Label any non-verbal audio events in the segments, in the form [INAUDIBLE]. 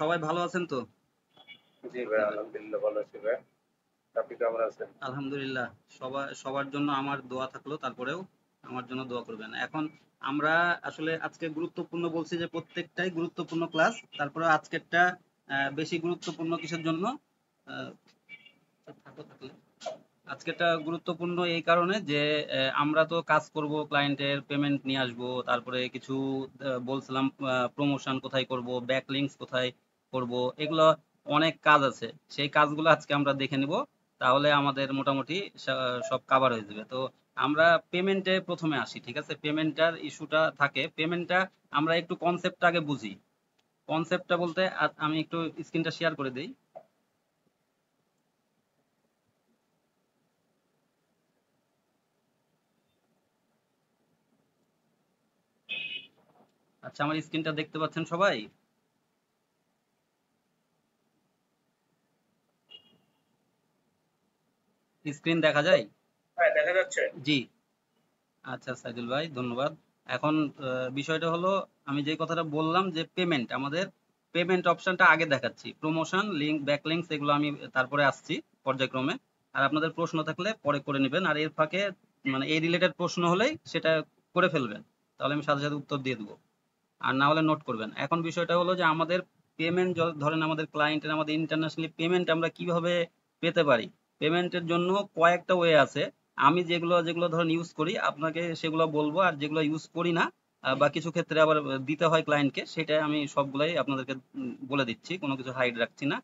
সবাই ভালো আছেন তো জি ভাই আলহামদুলিল্লাহ ভালো আছি ভাই আপনি কেমন আছেন আলহামদুলিল্লাহ সবার সবার জন্য আমার দোয়া থাকলো তারপরেও আমার জন্য দোয়া করবেন এখন আমরা আসলে আজকে গুরুত্বপূর্ণ বলছি যে প্রত্যেকটাই গুরুত্বপূর্ণ ক্লাস তারপরে আজকেরটা বেশি গুরুত্বপূর্ণ কিসের জন্য থাকো থাকলে আজকেটা গুরুত্বপূর্ণ এই কারণে যে আমরা তো কাজ করব ক্লায়েন্টের পেমেন্ট নিয়ে আসব তারপরে কিছু বলছিলাম প্রমোশন কোথায় করব ব্যাকলিংস কোথায় করব এগুলো অনেক কাজ আছে সেই কাজগুলো আজকে আমরা দেখে নিব তাহলে আমাদের মোটামুটি সব কাভার হয়ে যাবে তো আমরা পেমেন্টে প্রথমে আসি ঠিক আছে পেমেন্টটার ইস্যুটা থাকে পেমেন্টটা আমরা একটু কনসেপ্টটা আগে বুঝি কনসেপ্টটা বলতে আমি একটু স্ক্রিনটা শেয়ার করে দিই আচ্ছা আমার স্ক্রিনটা দেখতে পাচ্ছেন সবাই স্ক্রিন দেখা যায় হ্যাঁ দেখা যাচ্ছে জি আচ্ছা সাইদুল ভাই ধন্যবাদ এখন বিষয়টা হলো আমি যে কথাটা বললাম যে পেমেন্ট আমাদের পেমেন্ট অপশনটা আগে দেখাচ্ছি প্রমোশন লিংক ব্যাক ব্যাকলিংস এগুলো আমি তারপরে আসছি পর্যায়ক্রমে আর আপনাদের প্রশ্ন থাকলে পরে করে নেবেন আর এর ফাঁকে মানে এই রিলেটেড প্রশ্ন হলেই সেটা করে ফেলবেন তাহলে আমি সাথে সাথে উত্তর দিয়ে দেবো আর না হলে নোট করবেন এখন বিষয়টা হলো যে আমাদের পেমেন্ট ধরেন আমাদের ক্লায়েন্টের আমাদের ইন্টারন্যাশনালি পেমেন্ট আমরা কিভাবে পেতে পারি পেমেন্টের জন্য কয়েকটা ওয়ে আছে আমি যেগুলো যেগুলো ধরেন ইউজ করি আপনাকে সেগুলো বলবো আর যেগুলো ইউজ করি না বা কিছু ক্ষেত্রে আবার দিতে হয় ক্লায়েন্টকে সেটা আমি সবগুলাই আপনাদেরকে বলে দিচ্ছি কোনো কিছু হাইড রাখছি না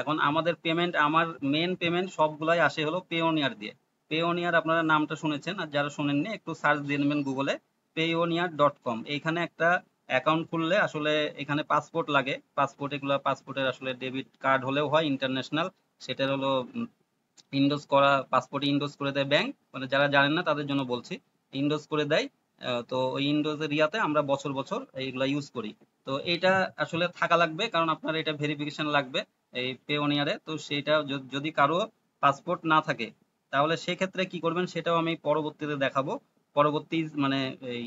এখন আমাদের পেমেন্ট আমার মেন পেমেন্ট সবগুলাই আসে হলো পেওনিয়ার দিয়ে পেওনিয়ার আপনারা নামটা শুনেছেন আর যারা শুনেননি একটু সার্চ দিয়ে নেবেন গুগলে পেওনিয়ার ডট কম এইখানে একটা অ্যাকাউন্ট খুললে আসলে এখানে পাসপোর্ট লাগে পাসপোর্ট এগুলো পাসপোর্টের আসলে ডেবিট কার্ড হলেও হয় ইন্টারন্যাশনাল সেটার হলো ইন্ডোজ করা পাসপোর্টে ইন্ডোজ করে দেয় ব্যাংক মানে যারা জানেন না তাদের জন্য বলছি ইন্ডোজ করে দেয় তো ওই ইন্ডোজের ইয়াতে আমরা বছর বছর এইগুলা ইউজ করি তো এটা আসলে থাকা লাগবে কারণ আপনার এটা ভেরিফিকেশন লাগবে এই পেওনিয়ারে তো সেটা যদি কারো পাসপোর্ট না থাকে তাহলে সেক্ষেত্রে কি করবেন সেটাও আমি পরবর্তীতে দেখাবো পরবর্তী মানে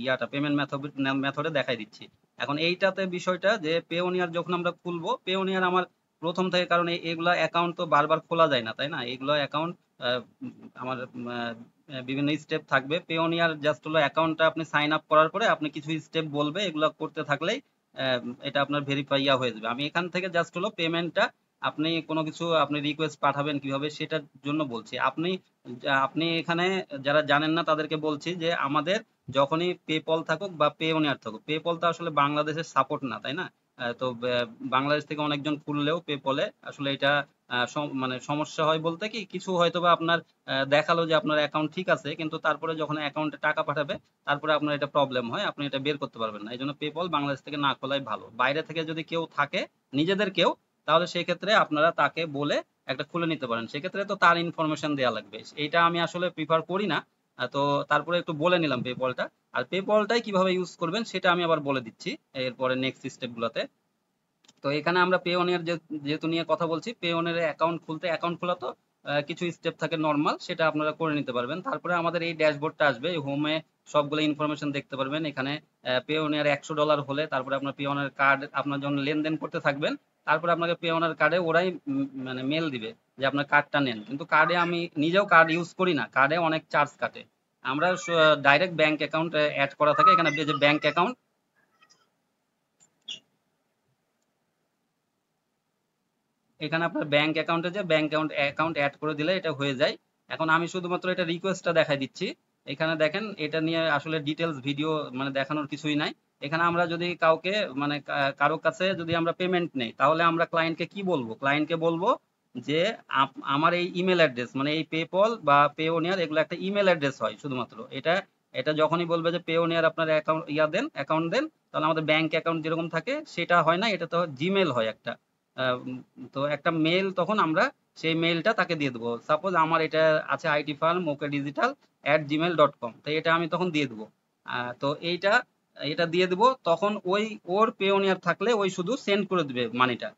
ইয়াটা পেমেন্ট মেথড মেথডে দেখাই দিচ্ছি এখন এইটাতে বিষয়টা যে পেওনিয়ার যখন আমরা খুলবো পেওনিয়ার আমার প্রথম থেকে কারণ এইগুলো অ্যাকাউন্ট তো বারবার খোলা যায় না তাই না এইগুলো অ্যাকাউন্ট আমার বিভিন্ন স্টেপ থাকবে পেওনিয়ার জাস্ট হলো অ্যাকাউন্টটা আপনি সাইন আপ করার পরে আপনি কিছু স্টেপ বলবে এগুলো করতে থাকলেই এটা আপনার ভেরিফাইয়া হয়ে যাবে আমি এখান থেকে জাস্ট হলো পেমেন্টটা আপনি কোনো কিছু আপনি রিকোয়েস্ট পাঠাবেন কিভাবে সেটার জন্য বলছি আপনি আপনি এখানে যারা জানেন না তাদেরকে বলছি যে আমাদের যখনই পেপল থাকুক বা পেওনিয়ার থাকুক পেপল তো আসলে বাংলাদেশের সাপোর্ট না তাই না তো বাংলাদেশ থেকে অনেকজন খুললেও পেপলে আসলে এটা মানে সমস্যা হয় বলতে কি কিছু হয়তো বা আপনার দেখালো যে আপনার অ্যাকাউন্ট ঠিক আছে কিন্তু তারপরে যখন অ্যাকাউন্টে টাকা পাঠাবে তারপরে আপনার এটা প্রবলেম হয় আপনি এটা বের করতে পারবেন না এই জন্য পেপল বাংলাদেশ থেকে না খোলাই ভালো বাইরে থেকে যদি কেউ থাকে নিজেদের কেউ তাহলে সেই ক্ষেত্রে আপনারা তাকে বলে একটা খুলে নিতে পারেন সেক্ষেত্রে তো তার ইনফরমেশন দেওয়া লাগবে এইটা আমি আসলে প্রিফার করি না তো তারপরে একটু বলে নিলাম পেপলটা আর পেপলটাই কিভাবে ইউজ করবেন সেটা আমি আবার বলে দিচ্ছি এরপরে নেক্সট স্টেপগুলোতে তো এখানে আমরা পেওনের যেহেতু নিয়ে কথা বলছি পেওনের অ্যাকাউন্ট খুলতে অ্যাকাউন্ট খোলা তো কিছু স্টেপ থাকে নর্মাল সেটা আপনারা করে নিতে পারবেন তারপরে আমাদের এই ড্যাশবোর্ডটা আসবে হোমে সবগুলো ইনফরমেশন দেখতে পারবেন এখানে পেওনের একশো ডলার হলে তারপরে আপনার পেওনের কার্ড আপনার জন্য লেনদেন করতে থাকবেন তারপরে আপনাকে পে অনার কার্ডে ওরাই মানে মেল দিবে যে আপনার কার্ডটা নেন কিন্তু কার্ডে আমি নিজেও কার্ড ইউজ করি না কার্ডে অনেক চার্জ কাটে আমরা ডাইরেক্ট ব্যাংক অ্যাকাউন্ট অ্যাড করা থাকে এখানে যে ব্যাংক অ্যাকাউন্ট এখানে আপনার ব্যাংক অ্যাকাউন্টে যে ব্যাংক অ্যাকাউন্ট অ্যাকাউন্ট অ্যাড করে দিলে এটা হয়ে যায় এখন আমি শুধুমাত্র এটা রিকোয়েস্টটা দেখাই দিচ্ছি এখানে দেখেন এটা নিয়ে আসলে ডিটেলস ভিডিও মানে দেখানোর কিছুই নাই এখানে আমরা যদি কাউকে মানে কারো কাছে যদি আমরা পেমেন্ট নেই তাহলে আমরা ক্লায়েন্টকে কি বলবো ক্লায়েন্টকে বলবো যে আমার এই ইমেল অ্যাড্রেস মানে এই পেপল বা পেওনিয়ার এগুলো একটা ইমেল অ্যাড্রেস হয় শুধুমাত্র এটা এটা যখনই বলবে যে পেওনিয়ার আপনার অ্যাকাউন্ট ইয়া দেন অ্যাকাউন্ট দেন তাহলে আমাদের ব্যাংক অ্যাকাউন্ট যেরকম থাকে সেটা হয় না এটা তো জিমেল হয় একটা তো একটা মেল তখন আমরা সেই মেলটা তাকে দিয়ে দেবো সাপোজ আমার এটা আছে IT firm okay digital at Gmail dot com তো এটা আমি তখন দিয়ে দেবো তো এইটা এটা দিয়ে দেবো তখন ওই ওর পেওনিয়ার থাকলে ওই শুধু সেন্ড করে দেবে মানিটা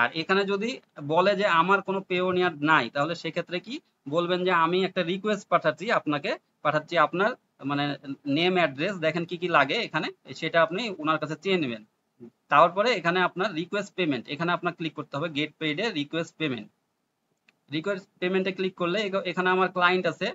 আর এখানে যদি বলে যে আমার কোনো পেওনিয়ার নাই তাহলে সেক্ষেত্রে কি বলবেন যে আমি একটা রিকোয়েস্ট পাঠাচ্ছি আপনাকে পাঠাচ্ছি আপনার মানে নেম অ্যাড্রেস দেখেন কি কি লাগে এখানে সেটা আপনি ওনার কাছে চেয়ে নেবেন তারপরে এখানে আপনার রিকোয়েস্ট পেমেন্ট এখানে আপনার ক্লিক করতে হবে গেট পেইডে রিকোয়েস্ট পেমেন্ট রিকোয়েস্ট পেমেন্টে ক্লিক করলে এখানে আমার ক্লায়েন্ট আছে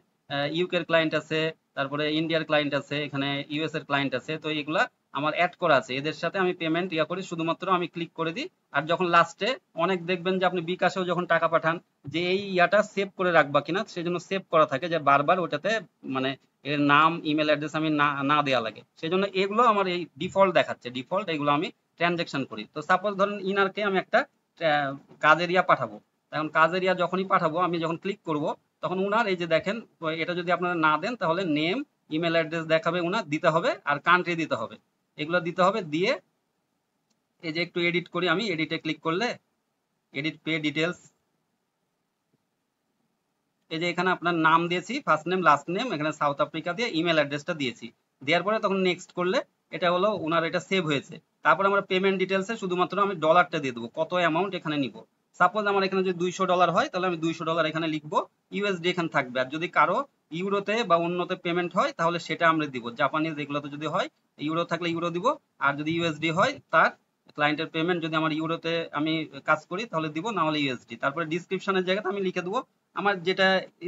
ইউকের ক্লায়েন্ট আছে তারপরে ইন্ডিয়ার ক্লায়েন্ট আছে এখানে ইউএস এর ক্লায়েন্ট আছে তো এগুলা আমার অ্যাড করা আছে এদের সাথে আমি পেমেন্ট ইয়া করি শুধুমাত্র আমি ক্লিক করে দিই আর যখন লাস্টে অনেক দেখবেন যে আপনি বিকাশেও যখন টাকা পাঠান যে এই ইয়াটা সেভ করে রাখবা কিনা সেই জন্য সেভ করা থাকে যে বারবার ওটাতে মানে এর নাম ইমেল অ্যাড্রেস আমি না না দেওয়া লাগে সেই জন্য এগুলো আমার এই ডিফল্ট দেখাচ্ছে ডিফল্ট এগুলো আমি ট্রানজ্যাকশন করি তো সাপোজ ধরেন ইনারকে আমি একটা কাজের ইয়া পাঠাবো এখন কাজের ইয়া যখনই পাঠাবো আমি যখন ক্লিক করব তখন উনার এই যে দেখেন এটা যদি আপনারা না দেন তাহলে নেম ইমেল অ্যাড্রেস দেখাবে উনার দিতে হবে আর কান্ট্রি দিতে হবে এগুলো দিতে হবে দিয়ে এই যে একটু এডিট করি আমি এডিটে ক্লিক করলে এডিট পে ডিটেলস এই যে এখানে আপনার নাম দিয়েছি ফার্স্ট নেম লাস্ট নেম এখানে সাউথ আফ্রিকা দিয়ে ইমেল অ্যাড্রেসটা দিয়েছি দেওয়ার পরে তখন নেক্সট করলে এটা হলো ওনার এটা সেভ হয়েছে তারপর আমরা পেমেন্ট ডিটেলসে শুধুমাত্র আমি ডলারটা দিয়ে দেবো কত অ্যামাউন্ট এখানে নিবো সাপোজ আমার এখানে যদি দুইশো ডলার হয় তাহলে আমি দুইশো ডলার এখানে লিখবো ইউএসডি এখানে থাকবে আর যদি কারো ইউরোতে বা অন্যতে পেমেন্ট হয় তাহলে সেটা আমরা দিব জাপানিজ এগুলোতে যদি হয় ইউরো থাকলে ইউরো দিব আর যদি ইউএসডি হয় তার ক্লায়েন্টের পেমেন্ট যদি আমার ইউরোতে আমি কাজ করি তাহলে দিব না হলে ইউএসডি তারপরে ডিসক্রিপশনের জায়গাতে আমি লিখে দেবো আমার যেটা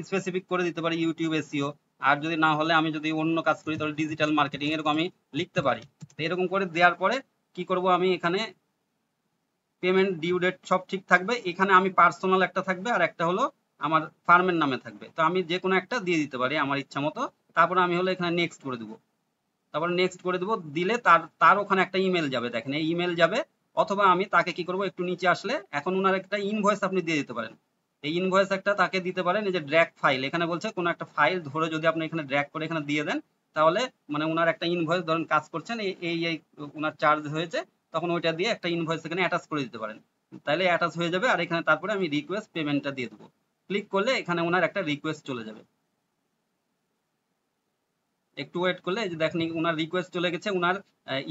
স্পেসিফিক করে দিতে পারি ইউটিউব এসিও e আর যদি না হলে আমি যদি অন্য কাজ করি তাহলে ডিজিটাল মার্কেটিং এরকম আমি লিখতে পারি এরকম করে দেওয়ার পরে কি করব আমি এখানে পেমেন্ট ডিউ ডেট সব ঠিক থাকবে এখানে আমি পার্সোনাল একটা থাকবে আর একটা হলো আমার ফার্মের নামে থাকবে তো আমি যে কোনো একটা দিয়ে দিতে পারি আমার ইচ্ছা মতো তারপরে আমি হলো এখানে নেক্সট করে দেবো তারপরে নেক্সট করে দেবো দিলে তার তার ওখানে একটা ইমেল যাবে দেখেন এই ইমেল যাবে অথবা আমি তাকে কি করব একটু নিচে আসলে এখন ওনার একটা ইনভয়েস আপনি দিয়ে দিতে পারেন এই ইনভয়েস একটা তাকে দিতে পারেন এই যে ড্র্যাক ফাইল এখানে বলছে কোনো একটা ফাইল ধরে যদি আপনি এখানে ড্র্যাক করে এখানে দিয়ে দেন তাহলে মানে ওনার একটা ইনভয়েস ধরেন কাজ করছেন এই এই ওনার চার্জ হয়েছে তখন ওইটা দিয়ে একটা ইনভয়েস এখানে অ্যাটাচ করে দিতে পারেন তাহলে অ্যাটাচ হয়ে যাবে আর এখানে তারপরে আমি রিকোয়েস্ট পেমেন্টটা দিয়ে দেবো ক্লিক করলে এখানে ওনার একটা রিকোয়েস্ট চলে যাবে একটু ওয়েট করলে যে দেখেন ওনার রিকোয়েস্ট চলে গেছে ওনার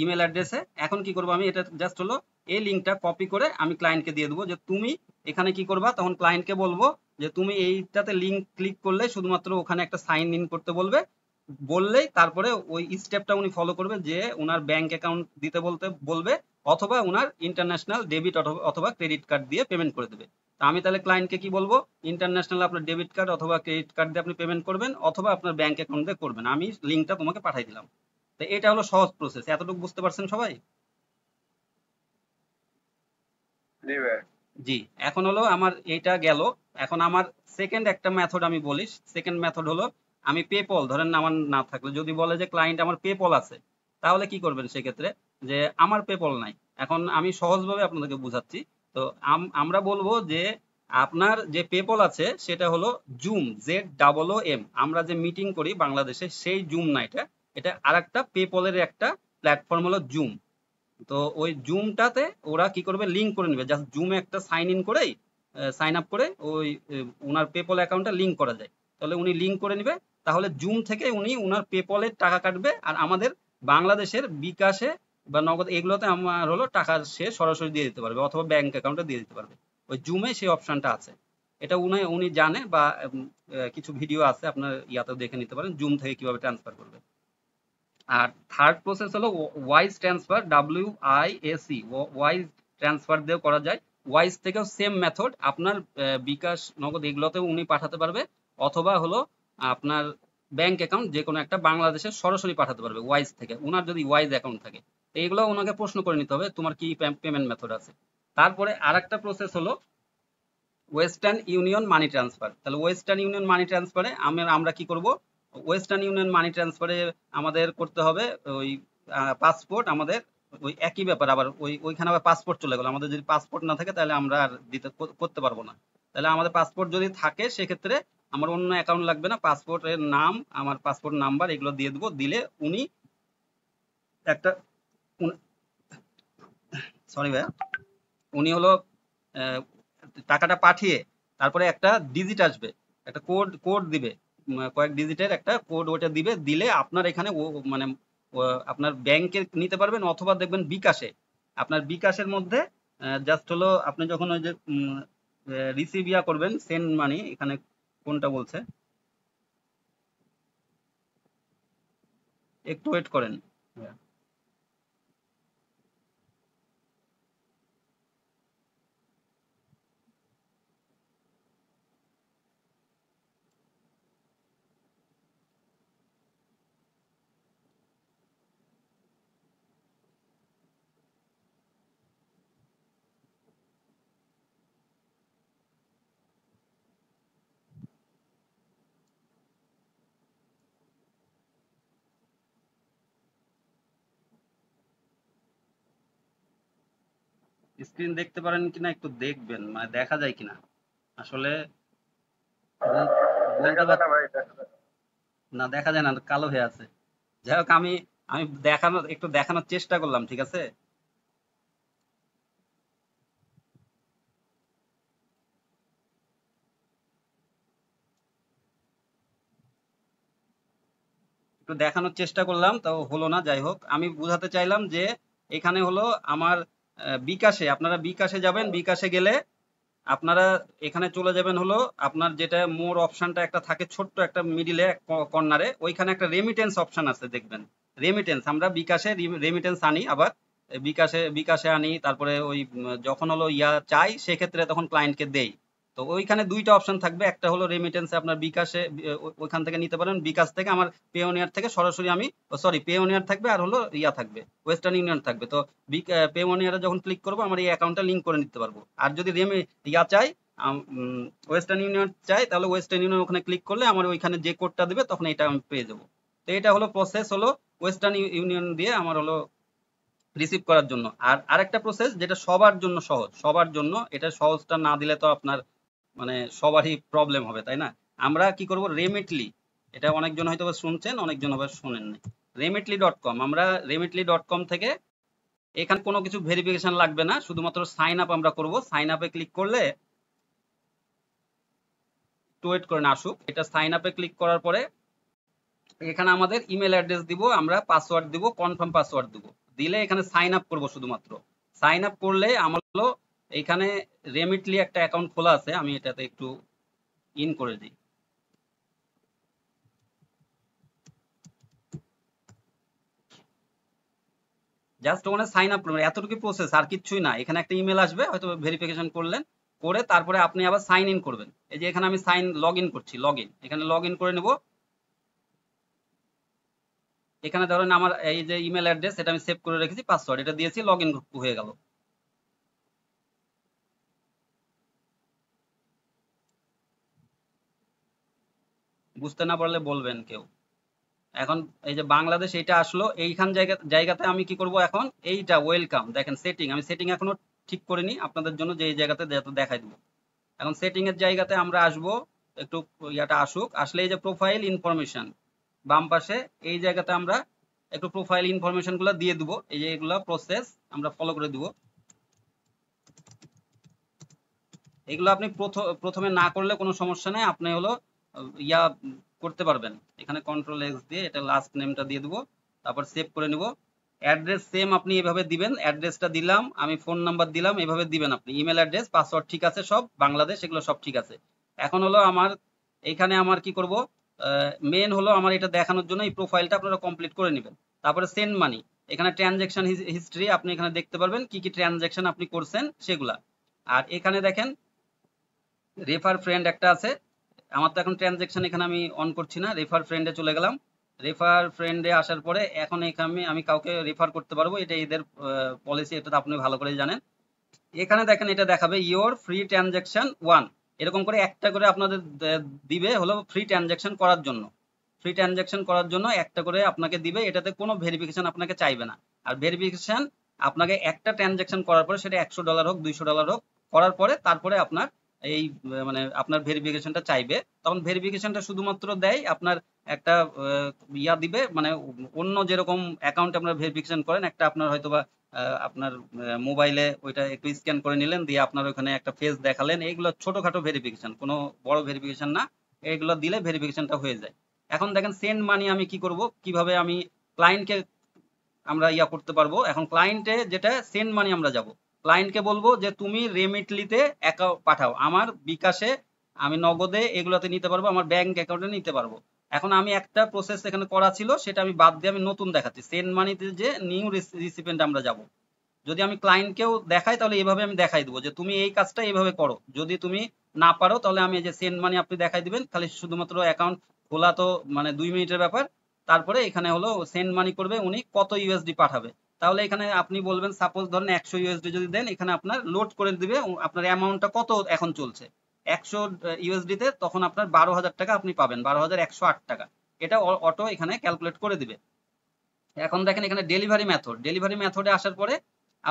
ইমেল অ্যাড্রেসে এখন কি করব আমি এটা জাস্ট হলো এই লিঙ্কটা কপি করে আমি ক্লায়েন্টকে দিয়ে দেবো যে তুমি এখানে কি করবা তখন ক্লায়েন্টকে বলবো যে তুমি এইটাতে লিঙ্ক ক্লিক করলে শুধুমাত্র ওখানে একটা সাইন ইন করতে বলবে বললেই তারপরে ওই স্টেপটা উনি ফলো করবে যে ওনার ব্যাংক অ্যাকাউন্ট দিতে বলতে বলবে অথবা ওনার ইন্টারন্যাশনাল ডেবিট অথবা ক্রেডিট কার্ড দিয়ে পেমেন্ট করে দেবে তো আমি তাহলে ক্লায়েন্টকে কি বলবো ইন্টারন্যাশনাল আপনার ডেবিট কার্ড অথবা ক্রেডিট কার্ড দিয়ে আপনি পেমেন্ট করবেন অথবা আপনার ব্যাংক অ্যাকাউন্ট দিয়ে করবেন আমি লিঙ্কটা তোমাকে পাঠাই দিলাম তো এটা হলো সহজ প্রসেস এতটুকু বুঝতে পারছেন সবাই জি এখন হলো আমার এইটা গেল এখন আমার সেকেন্ড একটা মেথড আমি বলি সেকেন্ড মেথড হলো আমি পেপল ধরেন আমার না থাকলে যদি বলে যে ক্লায়েন্ট আমার পেপল আছে তাহলে কি করবেন সেক্ষেত্রে যে আমার পেপল নাই এখন আমি সহজভাবে আপনাদেরকে বুঝাচ্ছি তো আমরা বলবো যে আপনার যে পেপল আছে সেটা হলো Zoom Z double O M আমরা যে মিটিং করি বাংলাদেশে সেই জুম না এটা এটা আর একটা পেপলের একটা প্ল্যাটফর্ম হলো জুম তো ওই জুমটাতে ওরা কি করবে লিঙ্ক করে নেবে জাস্ট জুমে একটা সাইন ইন করেই সাইন আপ করে ওই ওনার পেপল অ্যাকাউন্টটা লিঙ্ক করা যায় তাহলে উনি লিঙ্ক করে নেবে তাহলে জুম থেকে উনি ওনার পেপলের টাকা কাটবে আর আমাদের বাংলাদেশের বিকাশে বা নগদ এগুলোতে আমার হলো টাকা সে সরাসরি দিয়ে দিতে পারবে অথবা ব্যাংক অ্যাকাউন্টে দিয়ে দিতে পারবে ওই জুমে সেই অপশনটা আছে এটা উনি উনি জানে বা কিছু ভিডিও আছে আপনার ইয়াতেও দেখে নিতে পারেন জুম থেকে কিভাবে ট্রান্সফার করবে আর থার্ড প্রসেস হলো Wise transfer W I S E Wise transfer দিয়েও করা যায় ওয়াইজ থেকেও সেম মেথড আপনার বিকাশ নগদ এগুলোতেও উনি পাঠাতে পারবে অথবা হলো আপনার ব্যাংক অ্যাকাউন্ট যে কোনো একটা বাংলাদেশে সরাসরি পাঠাতে পারবে ওয়াইজ থেকে ওনার যদি ওয়াইজ অ্যাকাউন্ট থাকে এইগুলো ওনাকে প্রশ্ন করে নিতে হবে তোমার কি পেমেন্ট মেথড আছে তারপরে আর একটা প্রসেস হলো ওয়েস্টার্ন ইউনিয়ন মানি ট্রান্সফার তাহলে ওয়েস্টার্ন ইউনিয়ন মানি ট্রান্সফারে আমরা কি করব ওয়েস্টার্ন ইউনিয়ন মানি ট্রান্সফারে আমাদের করতে হবে ওই পাসপোর্ট আমাদের ওই একই ব্যাপার আবার ওই ওইখানে আবার পাসপোর্ট চলে গেলো আমাদের যদি পাসপোর্ট না থাকে তাহলে আমরা আর দিতে করতে পারবো না তাহলে আমাদের পাসপোর্ট যদি থাকে সেক্ষেত্রে আমার অন্য অ্যাকাউন্ট লাগবে না পাসপোর্টের নাম আমার পাসপোর্ট নাম্বার এগুলো দিয়ে দেবো দিলে উনি একটা সরি ভাই উনি হলো টাকাটা পাঠিয়ে তারপরে একটা ডিজিট আসবে একটা কোড কোড দিবে কয়েক ডিজিটের একটা কোড ওটা দিবে দিলে আপনার এখানে ও মানে আপনার ব্যাংকে নিতে পারবেন অথবা দেখবেন বিকাশে আপনার বিকাশের মধ্যে জাস্ট হলো আপনি যখন ওই যে রিসিভ ইয়া করবেন সেন্ড মানি এখানে কোনটা বলছে একটু ওয়েট করেন স্ক্রিন দেখতে পারেন কিনা একটু দেখবেন মানে দেখা যায় কিনা আসলে না দেখা যায় না কালো হয়ে আছে যাই হোক আমি আমি দেখানোর একটু দেখানোর চেষ্টা করলাম ঠিক আছে একটু দেখানোর চেষ্টা করলাম তো হলো না যাই হোক আমি বুঝাতে চাইলাম যে এখানে হলো আমার বিকাশে আপনারা বিকাশে যাবেন বিকাশে গেলে আপনারা এখানে চলে যাবেন হলো আপনার যেটা মোর অপশনটা একটা থাকে ছোট্ট একটা মিডিলে কর্নারে ওইখানে একটা রেমিটেন্স অপশন আছে দেখবেন রেমিটেন্স আমরা বিকাশে রেমিটেন্স আনি আবার বিকাশে বিকাশে আনি তারপরে ওই যখন হলো ইয়া চাই সেক্ষেত্রে তখন ক্লায়েন্টকে দেই তো ওইখানে দুইটা অপশন থাকবে একটা হলো রেমিটেন্সে আপনার বিকাশে ওইখান থেকে নিতে পারেন বিকাশ থেকে আমার পেওনিয়ার থেকে সরাসরি আমি সরি পেওনিয়ার থাকবে আর হলো ইয়া থাকবে ওয়েস্টার্ন ইউনিয়ন থাকবে তো পেওনিয়ারে যখন ক্লিক করবো আমার এই অ্যাকাউন্টটা লিঙ্ক করে নিতে পারবো আর যদি রেমি ইয়া চাই ওয়েস্টার্ন ইউনিয়ন চাই তাহলে ওয়েস্টার্ন ইউনিয়ন ওখানে ক্লিক করলে আমার ওইখানে যে কোডটা দেবে তখন এটা আমি পেয়ে যাবো তো এটা হলো প্রসেস হলো ওয়েস্টার্ন ইউনিয়ন দিয়ে আমার হলো রিসিভ করার জন্য আর আরেকটা প্রসেস যেটা সবার জন্য সহজ সবার জন্য এটা সহজটা না দিলে তো আপনার মানে সবারই প্রবলেম হবে তাই না আমরা কি করব রেমিটলি এটা অনেকজন হয়তো শুনছেন অনেকজন আবার শোনেন না রেমিটলি ডট কম আমরা রেমিটলি ডট কম থেকে এখানে কোনো কিছু ভেরিফিকেশন লাগবে না শুধুমাত্র সাইন আপ আমরা করব সাইন আপে ক্লিক করলে একটু ওয়েট করেন আসুক এটা সাইন আপে ক্লিক করার পরে এখানে আমাদের ইমেল অ্যাড্রেস দিব আমরা পাসওয়ার্ড দিব কনফার্ম পাসওয়ার্ড দিব দিলে এখানে সাইন আপ করবো শুধুমাত্র সাইন আপ করলে আমার এখানে রেমিটলি একটা অ্যাকাউন্ট খোলা আছে আমি এটাতে একটু ইন করে দিই জাস্ট ওখানে সাইন আপ করবেন এতটুকু প্রসেস আর কিচ্ছুই না এখানে একটা ইমেল আসবে হয়তো ভেরিফিকেশন করলেন করে তারপরে আপনি আবার সাইন ইন করবেন এই যে এখানে আমি সাইন লগ ইন করছি লগ ইন এখানে লগ ইন করে নেব এখানে ধরেন আমার এই যে ইমেল অ্যাড্রেস এটা আমি সেভ করে রেখেছি পাসওয়ার্ড এটা দিয়েছি লগ ইন হয়ে গেল বুঝতে না পারলে বলবেন কেউ এখন এই যে বাংলাদেশ এইটা আসলো এইখান জায়গা জায়গাতে আমি কি করব এখন এইটা ওয়েলকাম দেখেন সেটিং আমি সেটিং এখনো ঠিক করিনি আপনাদের জন্য যে এই জায়গাতে দেখাই দেবো এখন সেটিং এর জায়গাতে আমরা আসব একটু ইয়াটা আসুক আসলে এই যে প্রোফাইল ইনফরমেশন বাম পাশে এই জায়গাতে আমরা একটু প্রোফাইল ইনফরমেশন ইনফরমেশনগুলো দিয়ে দিব এই যে এগুলো প্রসেস আমরা ফলো করে দিব এগুলো আপনি প্রথমে না করলে কোনো সমস্যা নেই আপনি হলো ইয়া করতে পারবেন এখানে কন্ট্রোল এক্স দিয়ে এটা লাস্ট নেমটা দিয়ে দেবো তারপর সেভ করে নেব অ্যাড্রেস সেম আপনি এভাবে দিবেন অ্যাড্রেসটা দিলাম আমি ফোন নাম্বার দিলাম এভাবে দিবেন আপনি ইমেল অ্যাড্রেস পাসওয়ার্ড ঠিক আছে সব বাংলাদেশ এগুলো সব ঠিক আছে এখন হলো আমার এখানে আমার কি করব মেন হলো আমার এটা দেখানোর জন্য এই প্রোফাইলটা আপনারা কমপ্লিট করে নেবেন তারপরে সেন্ড মানি এখানে ট্রানজেকশন হিস্ট্রি আপনি এখানে দেখতে পারবেন কি কি ট্রানজেকশন আপনি করছেন সেগুলা আর এখানে দেখেন রেফার ফ্রেন্ড একটা আছে আমার তো এখন ট্রানজেকশন এখানে আমি অন করছি না রেফার ফ্রেন্ডে চলে গেলাম রেফার ফ্রেন্ডে আসার পরে এখন এখানে আমি কাউকে রেফার করতে পারবো এটা এদের পলিসি এটা আপনি ভালো করে জানেন এখানে দেখেন এটা দেখাবে ইয়োর ফ্রি ট্রানজেকশন ওয়ান এরকম করে একটা করে আপনাদের দিবে হলো ফ্রি ট্রানজেকশন করার জন্য ফ্রি ট্রানজেকশন করার জন্য একটা করে আপনাকে দিবে এটাতে কোনো ভেরিফিকেশন আপনাকে চাইবে না আর ভেরিফিকেশন আপনাকে একটা ট্রানজেকশন করার পরে সেটা একশো ডলার হোক দুইশো ডলার হোক করার পরে তারপরে আপনার এই মানে আপনার ভেরিফিকেশনটা চাইবে তখন ভেরিফিকেশনটা শুধুমাত্র দেয় আপনার একটা ইয়া দিবে মানে অন্য যেরকম অ্যাকাউন্টে আপনার ভেরিফিকেশন করেন একটা আপনার হয়তোবা আপনার মোবাইলে ওইটা একটু স্ক্যান করে নিলেন দিয়ে আপনার ওখানে একটা ফেস দেখালেন এইগুলো ছোটখাটো ভেরিফিকেশন কোনো বড় ভেরিফিকেশন না এগুলো দিলে ভেরিফিকেশনটা হয়ে যায় এখন দেখেন সেন্ড মানি আমি কি করব কিভাবে আমি ক্লায়েন্টকে আমরা ইয়া করতে পারবো এখন ক্লায়েন্টে যেটা সেন্ড মানি আমরা যাব ক্লায়েন্টকে বলবো যে তুমি রেমিটলিতে অ্যাকাউন্ট পাঠাও আমার বিকাশে আমি নগদে এগুলোতে নিতে পারবো আমার ব্যাংক অ্যাকাউন্টে নিতে পারবো এখন আমি একটা প্রসেস এখানে করা ছিল সেটা আমি বাদ দিয়ে আমি নতুন দেখাচ্ছি সেন্ড মানিতে যে নিউ রিসিপেন্ট আমরা যাব যদি আমি ক্লায়েন্টকেও দেখাই তাহলে এইভাবে আমি দেখাই দেবো যে তুমি এই কাজটা এইভাবে করো যদি তুমি না পারো তাহলে আমি এই যে সেন্ড মানি আপনি দেখাই দিবেন খালি শুধুমাত্র অ্যাকাউন্ট খোলা তো মানে দুই মিনিটের ব্যাপার তারপরে এখানে হলো সেন্ড মানি করবে উনি কত ইউএসডি পাঠাবে তাহলে এখানে আপনি বলবেন সাপোজ ধরেন একশো ইউএসডি যদি দেন এখানে আপনার লোড করে দিবে আপনার অ্যামাউন্টটা কত এখন চলছে একশো ইউএসডি তে তখন আপনার বারো হাজার টাকা আপনি পাবেন বারো হাজার একশো আট টাকা এটা অটো এখানে ক্যালকুলেট করে দিবে এখন দেখেন এখানে ডেলিভারি মেথড ডেলিভারি মেথডে আসার পরে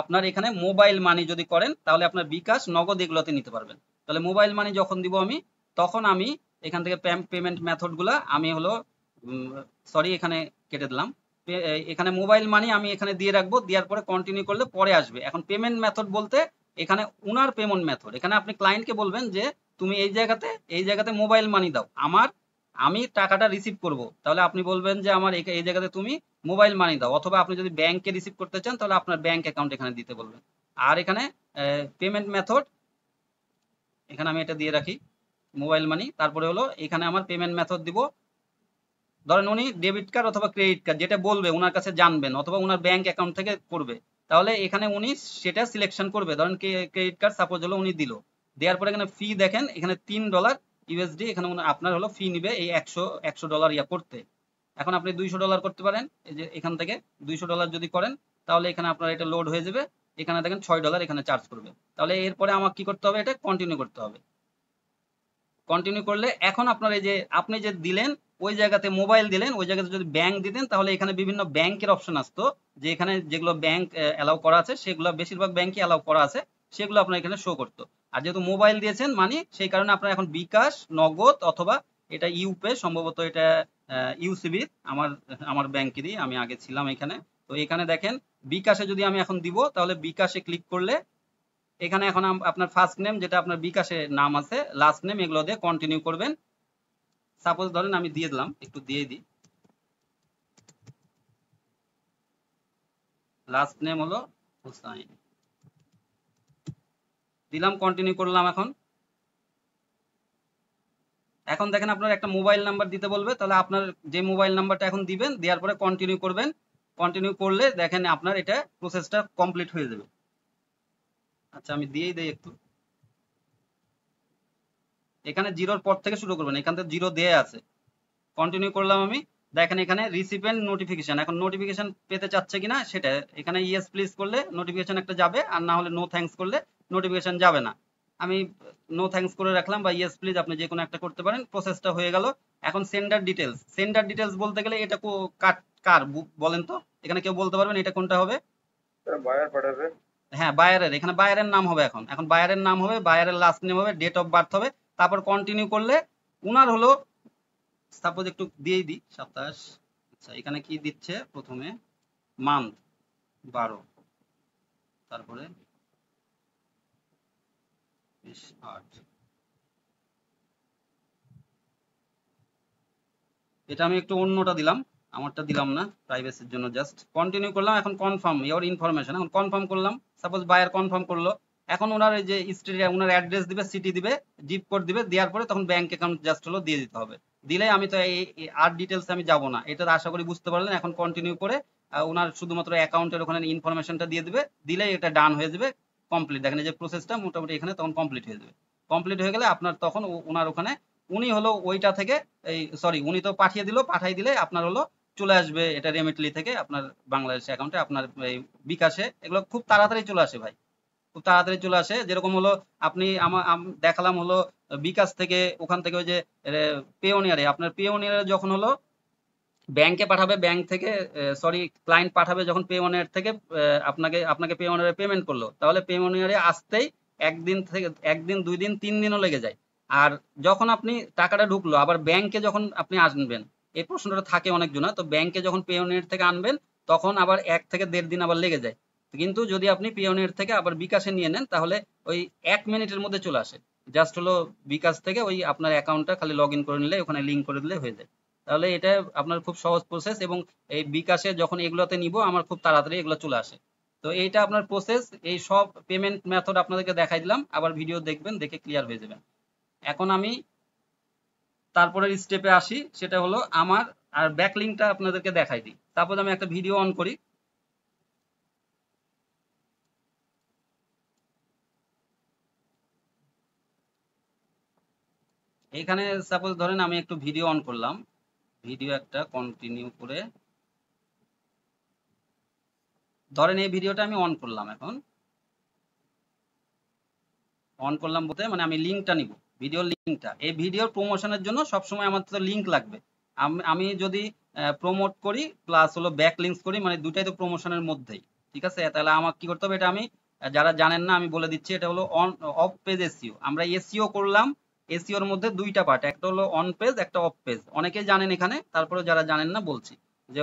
আপনার এখানে মোবাইল মানি যদি করেন তাহলে আপনার বিকাশ নগদ এগুলোতে নিতে পারবেন তাহলে মোবাইল মানি যখন দিব আমি তখন আমি এখান থেকে পেমেন্ট মেথডগুলো আমি হলো সরি এখানে কেটে দিলাম এখানে মোবাইল মানি আমি এখানে দিয়ে রাখবো দেওয়ার পরে কন্টিনিউ করলে পরে আসবে এখন পেমেন্ট মেথড বলতে এখানে উনার পেমেন্ট মেথড এখানে আপনি ক্লায়েন্টকে বলবেন যে তুমি এই জায়গাতে এই জায়গাতে মোবাইল মানি দাও আমার আমি টাকাটা রিসিভ করব তাহলে আপনি বলবেন যে আমার এই জায়গাতে তুমি মোবাইল মানি দাও অথবা আপনি যদি ব্যাংকে রিসিভ করতে চান তাহলে আপনার ব্যাংক অ্যাকাউন্ট এখানে দিতে বলবেন আর এখানে পেমেন্ট মেথড এখানে আমি এটা দিয়ে রাখি মোবাইল মানি তারপরে হলো এখানে আমার পেমেন্ট মেথড দিব ধরেন উনি ডেবিট কার্ড অথবা ক্রেডিট কার্ড যেটা বলবে ওনার কাছে জানবেন অথবা ওনার ব্যাংক অ্যাকাউন্ট থেকে করবে তাহলে এখানে উনি সেটা সিলেকশন করবে ধরেন ক্রেডিট কার্ড সাপোজ হলো উনি দিল দেওয়ার পরে এখানে ফি দেখেন এখানে তিন ডলার ইউএসডি এখানে আপনার হলো ফি নিবে এই একশো একশো ডলার ইয়া করতে এখন আপনি দুইশো ডলার করতে পারেন এই যে এখান থেকে দুইশো ডলার যদি করেন তাহলে এখানে আপনার এটা লোড হয়ে যাবে এখানে দেখেন ছয় ডলার এখানে চার্জ করবে তাহলে এরপরে আমাকে কি করতে হবে এটা কন্টিনিউ করতে হবে কন্টিনিউ করলে এখন আপনার এই যে আপনি যে দিলেন ওই জায়গাতে মোবাইল দিলেন ওই জায়গাতে যদি ব্যাংক দিতেন তাহলে এখানে বিভিন্ন ব্যাংকের অপশন আসতো যে এখানে যেগুলো ব্যাংক অ্যালাউ করা আছে সেগুলো বেশিরভাগ ব্যাংকই অ্যালাউ করা আছে সেগুলো আপনার এখানে শো করতো আর যেহেতু মোবাইল দিয়েছেন মানে সেই কারণে আপনার এখন বিকাশ নগদ অথবা এটা ইউপে সম্ভবত এটা ইউসিবি আমার আমার ব্যাংকেরই আমি আগে ছিলাম এখানে তো এখানে দেখেন বিকাশে যদি আমি এখন দিব তাহলে বিকাশে ক্লিক করলে এখানে এখন আপনার ফার্স্ট নেম যেটা আপনার বিকাশের নাম আছে লাস্ট নেম এগুলো দিয়ে কন্টিনিউ করবেন সাপোজ ধরেন আমি দিয়ে দিলাম একটু দিয়ে দিই লাস্ট নেম হলো হুসাইন দিলাম কন্টিনিউ করলাম এখন এখন দেখেন আপনার একটা মোবাইল নাম্বার দিতে বলবে তাহলে আপনার যে মোবাইল নাম্বারটা এখন দিবেন দেওয়ার পরে কন্টিনিউ করবেন কন্টিনিউ করলে দেখেন আপনার এটা প্রসেসটা কমপ্লিট হয়ে যাবে আচ্ছা আমি দিয়েই দেই একটু এখানে জিরোর পর থেকে শুরু করবেন এখান থেকে জিরো দেয়া আছে কন্টিনিউ করলাম আমি দেখেন এখানে রিসিপেন্ট নোটিফিকেশন এখন নোটিফিকেশন পেতে চাচ্ছে কিনা সেটা এখানে ইয়েস প্লিজ করলে নোটিফিকেশন একটা যাবে আর না হলে নো থ্যাঙ্কস করলে নোটিফিকেশন যাবে না আমি নো থ্যাঙ্কস করে রাখলাম বা ইয়েস প্লিজ আপনি যে কোনো একটা করতে পারেন প্রসেসটা হয়ে গেল এখন সেন্ডার ডিটেলস সেন্ডার ডিটেলস বলতে গেলে এটা কার বলেন তো এখানে কেউ বলতে পারবেন এটা কোনটা হবে বায়ার পাঠাবে হ্যাঁ বায়ারের এখানে বায়ারের নাম হবে এখন এখন বায়ারের নাম হবে বায়ারের লাস্ট নেম হবে ডেট অফ বার্থ হবে তারপর কন্টিনিউ করলে উনার হলো সাপোজ একটু দিয়েই দিই সাতাশ আচ্ছা এখানে কি দিচ্ছে প্রথমে মান্থ বারো তারপরে এটা আমি একটু অন্যটা দিলাম আমারটা দিলাম না প্রাইভেসির জন্য জাস্ট কন্টিনিউ করলাম এখন কনফার্ম ইয়োর ইনফরমেশন এখন কনফার্ম করলাম সাপোজ বায়ার কনফার্ম করলো এখন ওনার যে স্টেট ওনার অ্যাড্রেস দিবে সিটি দিবে জিপ কোড দিবে দেওয়ার পরে তখন ব্যাংক অ্যাকাউন্ট জাস্ট হলো দিয়ে দিতে হবে দিলে আমি তো এই আর ডিটেলস আমি যাব না এটা আশা করি বুঝতে পারলেন এখন কন্টিনিউ করে ওনার শুধুমাত্র অ্যাকাউন্টের ওখানে ইনফরমেশনটা দিয়ে দিবে দিলে এটা ডান হয়ে যাবে কমপ্লিট দেখেন যে প্রসেসটা মোটামুটি এখানে তখন কমপ্লিট হয়ে যাবে কমপ্লিট হয়ে গেলে আপনার তখন ওনার ওখানে উনি হলো ওইটা থেকে এই সরি উনি তো পাঠিয়ে দিল পাঠাই দিলে আপনার হলো চলে আসবে এটা রেমিটলি থেকে আপনার বাংলাদেশ অ্যাকাউন্টে আপনার এই বিকাশে এগুলো খুব তাড়াতাড়ি চলে আসে ভাই খুব তাড়াতাড়ি চলে আসে যেরকম হলো আপনি আমার দেখালাম হলো বিকাশ থেকে ওখান থেকে ওই যে পেওনিয়ারে আপনার পেওনিয়ারে যখন হলো ব্যাংকে পাঠাবে ব্যাংক থেকে সরি ক্লায়েন্ট পাঠাবে যখন পেওনিয়ার থেকে আপনাকে আপনাকে পেওনিয়ারে পেমেন্ট করলো তাহলে পেওনিয়ারে আসতেই একদিন থেকে একদিন দুই দিন তিন দিনও লেগে যায় আর যখন আপনি টাকাটা ঢুকলো আবার ব্যাংকে যখন আপনি আসবেন এই প্রশ্নটা থাকে জনা তো ব্যাংকে যখন পিওনিয়ার থেকে আনবেন তখন আবার এক থেকে দেড় দিন আবার লেগে যায় কিন্তু যদি আপনি পিওনিয়ার থেকে আবার বিকাশে নিয়ে নেন তাহলে ওই এক মিনিটের মধ্যে চলে আসে জাস্ট হলো বিকাশ থেকে ওই আপনার অ্যাকাউন্টটা খালি লগ করে নিলে ওখানে লিঙ্ক করে দিলে হয়ে যায় তাহলে এটা আপনার খুব সহজ প্রসেস এবং এই বিকাশে যখন এগুলোতে নিব আমার খুব তাড়াতাড়ি এগুলো চলে আসে তো এইটা আপনার প্রসেস এই সব পেমেন্ট মেথড আপনাদেরকে দেখাই দিলাম আবার ভিডিও দেখবেন দেখে ক্লিয়ার হয়ে যাবেন এখন আমি তারপরের স্টেপে আসি সেটা হলো আমার আর ব্যাকলিংটা আপনাদেরকে দেখাই দিই তারপর আমি একটা ভিডিও অন করি এখানে সাপোজ ধরেন আমি একটু ভিডিও অন করলাম ভিডিও একটা কন্টিনিউ করে ধরেন এই ভিডিওটা আমি অন করলাম এখন অন করলাম বলতে মানে আমি লিঙ্কটা নিব ভিডিও লিঙ্কটা এই ভিডিও প্রমোশনের জন্য সবসময় আমার তো লিঙ্ক লাগবে আমি যদি প্রমোট করি প্লাস হলো ব্যাক লিঙ্কস করি মানে দুটাই তো প্রমোশনের মধ্যেই ঠিক আছে তাহলে আমার কি করতে হবে এটা আমি যারা জানেন না আমি বলে দিচ্ছি এটা হলো অন অফ পেজ এসিও আমরা এসিও করলাম এসিওর মধ্যে দুইটা পার্ট একটা হলো অন পেজ একটা অফ পেজ অনেকেই জানেন এখানে তারপরে যারা জানেন না বলছি যে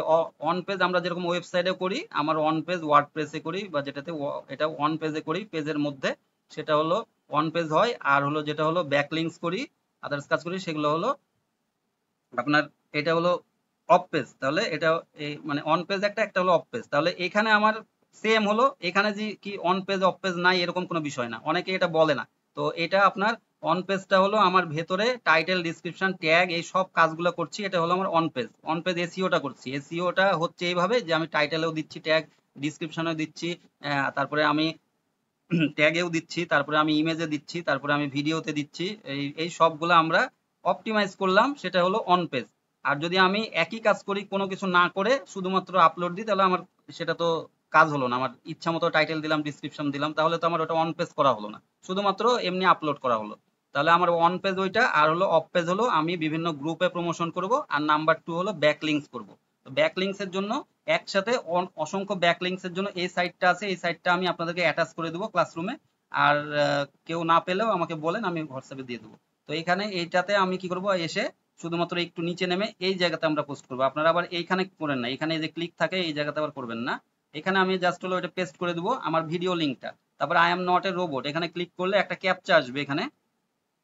অন পেজ আমরা যেরকম ওয়েবসাইটে করি আমার অন পেজ ওয়ার্ড প্রেসে করি বা যেটাতে এটা অন পেজে করি পেজের মধ্যে সেটা হলো ওয়ান পেজ হয় আর হলো যেটা হলো ব্যাকলিংস করি আদার্স কাজ করি সেগুলো হলো আপনার এটা হলো অফ পেজ তাহলে এটা এই মানে অন পেজ একটা একটা হলো অফ পেজ তাহলে এখানে আমার সেম হলো এখানে যে কি অন পেজ অফ পেজ নাই এরকম কোনো বিষয় না অনেকে এটা বলে না তো এটা আপনার অন পেজটা হলো আমার ভেতরে টাইটেল ডিসক্রিপশন ট্যাগ এই সব কাজগুলো করছি এটা হলো আমার অন পেজ অন পেজ এসিওটা করছি এসিওটা e হচ্ছে এইভাবে যে আমি টাইটেলেও দিচ্ছি ট্যাগ ডিসক্রিপশনেও দিচ্ছি তারপরে আমি ট্যাগেও দিচ্ছি তারপরে আমি ইমেজে দিচ্ছি তারপরে আমি ভিডিওতে দিচ্ছি এই এই সবগুলো আমরা অপটিমাইজ করলাম সেটা হলো অন পেজ আর যদি আমি একই কাজ করি কোনো কিছু না করে শুধুমাত্র আপলোড দিই তাহলে আমার সেটা তো কাজ হলো না আমার ইচ্ছা মতো টাইটেল দিলাম ডিসক্রিপশন দিলাম তাহলে তো আমার ওটা অন পেজ করা হলো না শুধুমাত্র এমনি আপলোড করা হলো তাহলে আমার অন পেজ ওইটা আর হলো অফ পেজ হলো আমি বিভিন্ন গ্রুপে প্রমোশন করব আর নাম্বার টু হলো ব্যাকলিংস করবো তো ব্যাকলিংসের জন্য একসাথে অসংখ্য ব্যাকলিংসের জন্য এই সাইটটা আছে এই সাইটটা আমি আপনাদেরকে অ্যাটাচ করে দেবো ক্লাসরুমে আর কেউ না পেলেও আমাকে বলেন আমি হোয়াটসঅ্যাপে দিয়ে দেবো তো এখানে এইটাতে আমি কি করব এসে শুধুমাত্র একটু নিচে নেমে এই জায়গাতে আমরা পোস্ট করবো আপনারা আবার এইখানে করেন না এখানে যে ক্লিক থাকে এই জায়গাতে আবার করবেন না এখানে আমি জাস্ট হলো এটা পেস্ট করে দেবো আমার ভিডিও লিঙ্কটা তারপর I am not a robot এখানে ক্লিক করলে একটা ক্যাপচা আসবে এখানে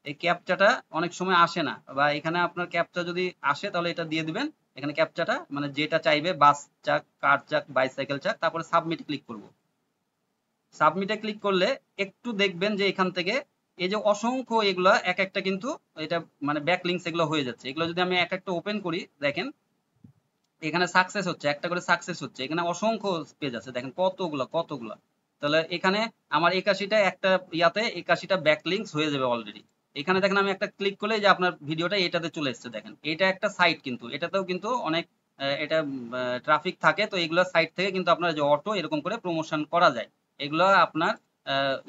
এই ক্যাপচাটা অনেক সময় আসে না বা এখানে আপনার ক্যাপচা যদি আসে তাহলে এটা দিয়ে দিবেন এখানে ক্যাপচাটা মানে যেটা চাইবে বাস চাক কার চাক বাইসাইকেল চাক তারপরে সাবমিট ক্লিক করব সাবমিটে ক্লিক করলে একটু দেখবেন যে এখান থেকে এই যে অসংখ্য এগুলা এক একটা কিন্তু এটা মানে ব্যাকলিংস এগুলো হয়ে যাচ্ছে এগুলো যদি আমি এক একটা ওপেন করি দেখেন এখানে সাকসেস হচ্ছে একটা করে সাকসেস হচ্ছে এখানে অসংখ্য পেজ আছে দেখেন কতগুলো কতগুলো তাহলে এখানে আমার একাশিটা একটা ইয়াতে একাশিটা ব্যাকলিংস হয়ে যাবে অলরেডি এখানে দেখেন আমি একটা ক্লিক করলে যে আপনার ভিডিওটা এটাতে চলে এসছে দেখেন এটা একটা সাইট কিন্তু এটাতেও কিন্তু অনেক এটা ট্রাফিক থাকে তো এগুলো সাইট থেকে কিন্তু আপনার যে অটো এরকম করে প্রমোশন করা যায় এগুলো আপনার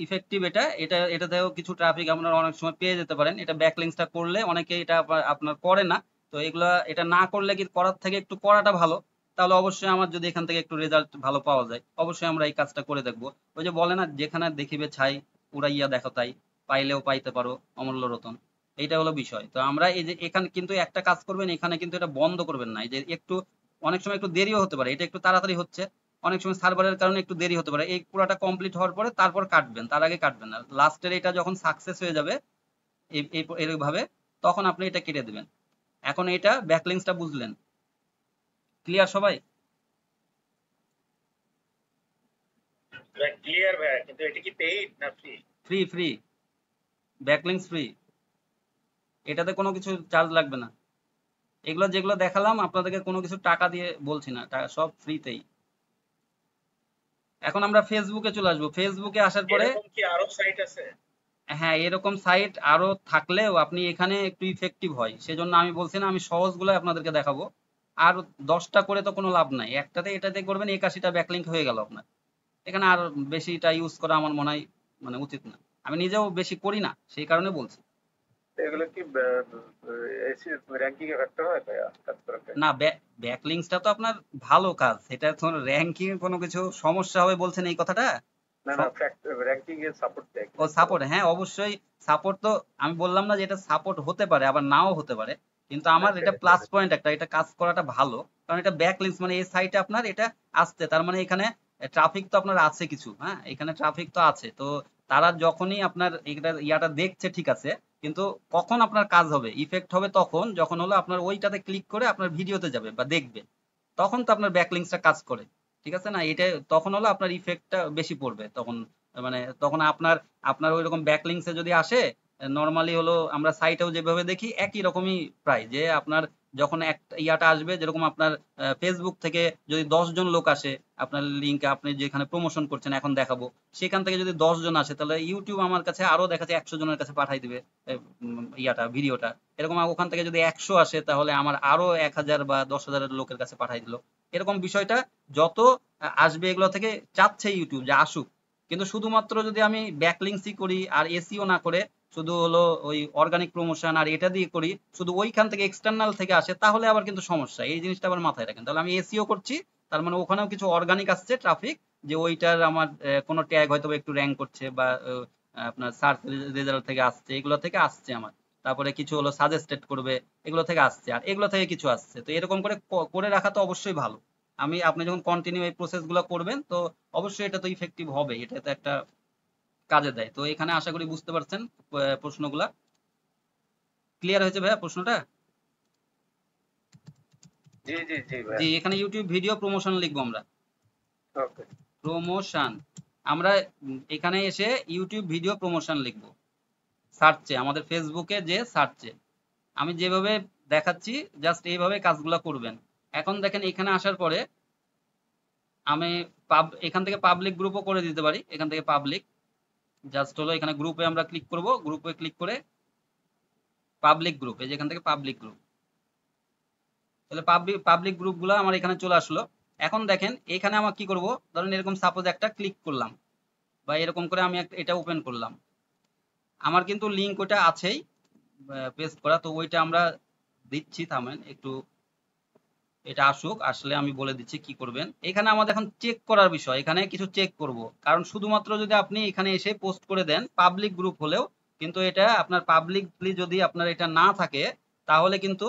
ইফেক্টিভ এটা এটা এটাতেও কিছু ট্রাফিক আপনার অনেক সময় পেয়ে যেতে পারেন এটা ব্যাকলিংসটা করলে অনেকে এটা আপনার করে না তো এগুলো এটা না করলে কি করার থেকে একটু করাটা ভালো তাহলে অবশ্যই আমার যদি এখান থেকে একটু রেজাল্ট ভালো পাওয়া যায় অবশ্যই আমরা এই কাজটা করে দেখবো ওই যে বলে না যেখানে দেখিবে ছাই উড়াইয়া দেখো তাই পাইলেও পাইতে পারো অমূল্য রতন এইটা হলো বিষয় তো আমরা এই যে এখানে কিন্তু একটা কাজ করবেন এখানে কিন্তু এটা বন্ধ করবেন না এই যে একটু অনেক সময় একটু দেরিও হতে পারে এটা একটু তাড়াতাড়ি হচ্ছে অনেক সময় সার্ভারের কারণে একটু দেরি হতে পারে এই পুরোটা কমপ্লিট হওয়ার পরে তারপর কাটবেন তার আগে কাটবেন না লাস্টের এটা যখন সাকসেস হয়ে যাবে এইভাবে তখন আপনি এটা কেটে দেবেন এখন এটা ব্যাকলিংসটা বুঝলেন ক্লিয়ার সবাই ক্লিয়ার ভাই কিন্তু এটা কি পেইড না free free free backlinks free এটাতে কোনো কিছু চার্জ লাগবে না এগুলো যেগুলো দেখালাম আপনাদেরকে কোনো কিছু টাকা দিয়ে বলছি না সব ফ্রিতেই এখন আমরা ফেসবুকে চলে আসবো ফেসবুকে আসার পরে হ্যাঁ এরকম সাইট আরো থাকলেও আপনি এখানে একটু ইফেক্টিভ হয় সেজন্য আমি বলছি না আমি সহজগুলো আপনাদেরকে দেখাবো আর দশটা করে তো কোনো লাভ নাই একটাতে এটাতে করবেন একাশিটা ব্যাকলিংক হয়ে গেল আপনার এখানে আর বেশিটা ইউজ করা আমার মনে হয় মানে উচিত না আমি নিজেও বেশি করি না সেই কারণে বলছি না ব্যাকলিংসটা তো আপনার ভালো কাজ সেটা তো র‍্যাঙ্কিং কোনো কিছু সমস্যা হবে বলছেন এই কথাটা ও সাপোর্ট হ্যাঁ অবশ্যই সাপোর্ট তো আমি বললাম না যে এটা সাপোর্ট হতে পারে আবার নাও হতে পারে কিন্তু আমার হ্যাঁ, এটা প্লাস পয়েন্ট একটা এটা কাজ করাটা ভালো কারণ এটা ব্যাকলিংস মানে এই সাইটে আপনার এটা আসতে তার মানে এখানে ট্রাফিক তো আপনার আছে কিছু হ্যাঁ এখানে ট্রাফিক তো আছে তো তারা যখনই আপনার এটা ইয়াটা দেখছে ঠিক আছে কিন্তু কখন আপনার কাজ হবে ইফেক্ট হবে তখন যখন হলো আপনার ওইটাতে ক্লিক করে আপনার ভিডিওতে যাবে বা দেখবে তখন তো আপনার ব্যাকলিংসটা কাজ করে ঠিক আছে না এটা তখন হলো আপনার ইফেক্টটা বেশি পড়বে তখন মানে তখন আপনার আপনার ওই রকম ব্যাকলিংসে যদি আসে নর্মালি হলো আমরা সাইটেও যেভাবে দেখি একই রকমই প্রায় যে আপনার যখন একটা ইয়াটা আসবে যেরকম আপনার ফেসবুক থেকে যদি জন লোক আসে আপনার লিঙ্কে আপনি যেখানে প্রমোশন করছেন এখন দেখাবো সেখান থেকে যদি জন আসে তাহলে ইউটিউব আমার কাছে আরো দেখাচ্ছে একশো জনের কাছে পাঠাই দিবে ইয়াটা ভিডিওটা এরকম ওখান থেকে যদি একশো আসে তাহলে আমার আরো এক হাজার বা দশ হাজারের লোকের কাছে পাঠাই দিল এরকম বিষয়টা যত আসবে এগুলো থেকে চাচ্ছে ইউটিউব যে আসুক কিন্তু শুধুমাত্র যদি আমি ব্যাকলিংসি করি আর এসিও না করে শুধু হলো ওই অর্গানিক প্রমোশন আর এটা দিয়ে করি শুধু ওইখান থেকে এক্সটার্নাল থেকে আসে তাহলে আবার কিন্তু সমস্যা এই জিনিসটা আবার মাথায় রাখেন তাহলে আমি এসিও করছি তার মানে ওখানেও কিছু অর্গানিক আসছে ট্রাফিক যে ওইটার আমার কোনো ট্যাগ হয়তো একটু র্যাঙ্ক করছে বা আপনার সার্চ রেজাল্ট থেকে আসছে এগুলো থেকে আসছে আমার তারপরে কিছু হলো সাজেস্টেড করবে এগুলো থেকে আসছে আর এগুলো থেকে কিছু আসছে তো এরকম করে করে রাখা তো অবশ্যই ভালো আমি আপনি যখন কন্টিনিউ এই প্রসেসগুলো করবেন তো অবশ্যই এটা তো ইফেক্টিভ হবে এটা তো একটা কাজে দেয় তো এখানে আশা করি বুঝতে পারছেন প্রশ্নগুলা ক্লিয়ার হয়েছে ভাইয়া প্রশ্নটা জি এখানে ইউটিউব ভিডিও প্রমোশন লিখবো আমরা প্রমোশন আমরা এখানে এসে ইউটিউব ভিডিও প্রমোশন লিখবো সার্চে আমাদের ফেসবুকে যে সার্চে আমি যেভাবে দেখাচ্ছি জাস্ট এইভাবে কাজগুলো করবেন এখন দেখেন এখানে আসার পরে আমি পাব এখান থেকে পাবলিক গ্রুপও করে দিতে পারি এখান থেকে পাবলিক জাস্ট হলো এখানে গ্রুপে আমরা ক্লিক করব গ্রুপে ক্লিক করে পাবলিক গ্রুপ এই যেখান থেকে পাবলিক গ্রুপ তাহলে পাবলিক পাবলিক গ্রুপগুলো আমার এখানে চলে আসলো এখন দেখেন এখানে আমার কি করব ধরেন এরকম সাপোজ একটা ক্লিক করলাম বা এরকম করে আমি এটা ওপেন করলাম আমার কিন্তু লিঙ্ক ওটা আছেই পেস্ট করা তো ওইটা আমরা দিচ্ছি থামেন একটু এটা আসুক আসলে আমি বলে দিচ্ছি কি করবেন এখানে আমাদের এখন চেক করার বিষয় এখানে কিছু চেক করব কারণ শুধুমাত্র যদি আপনি এখানে এসে পোস্ট করে দেন পাবলিক গ্রুপ হলেও কিন্তু এটা আপনার পাবলিকলি যদি আপনার এটা না থাকে তাহলে কিন্তু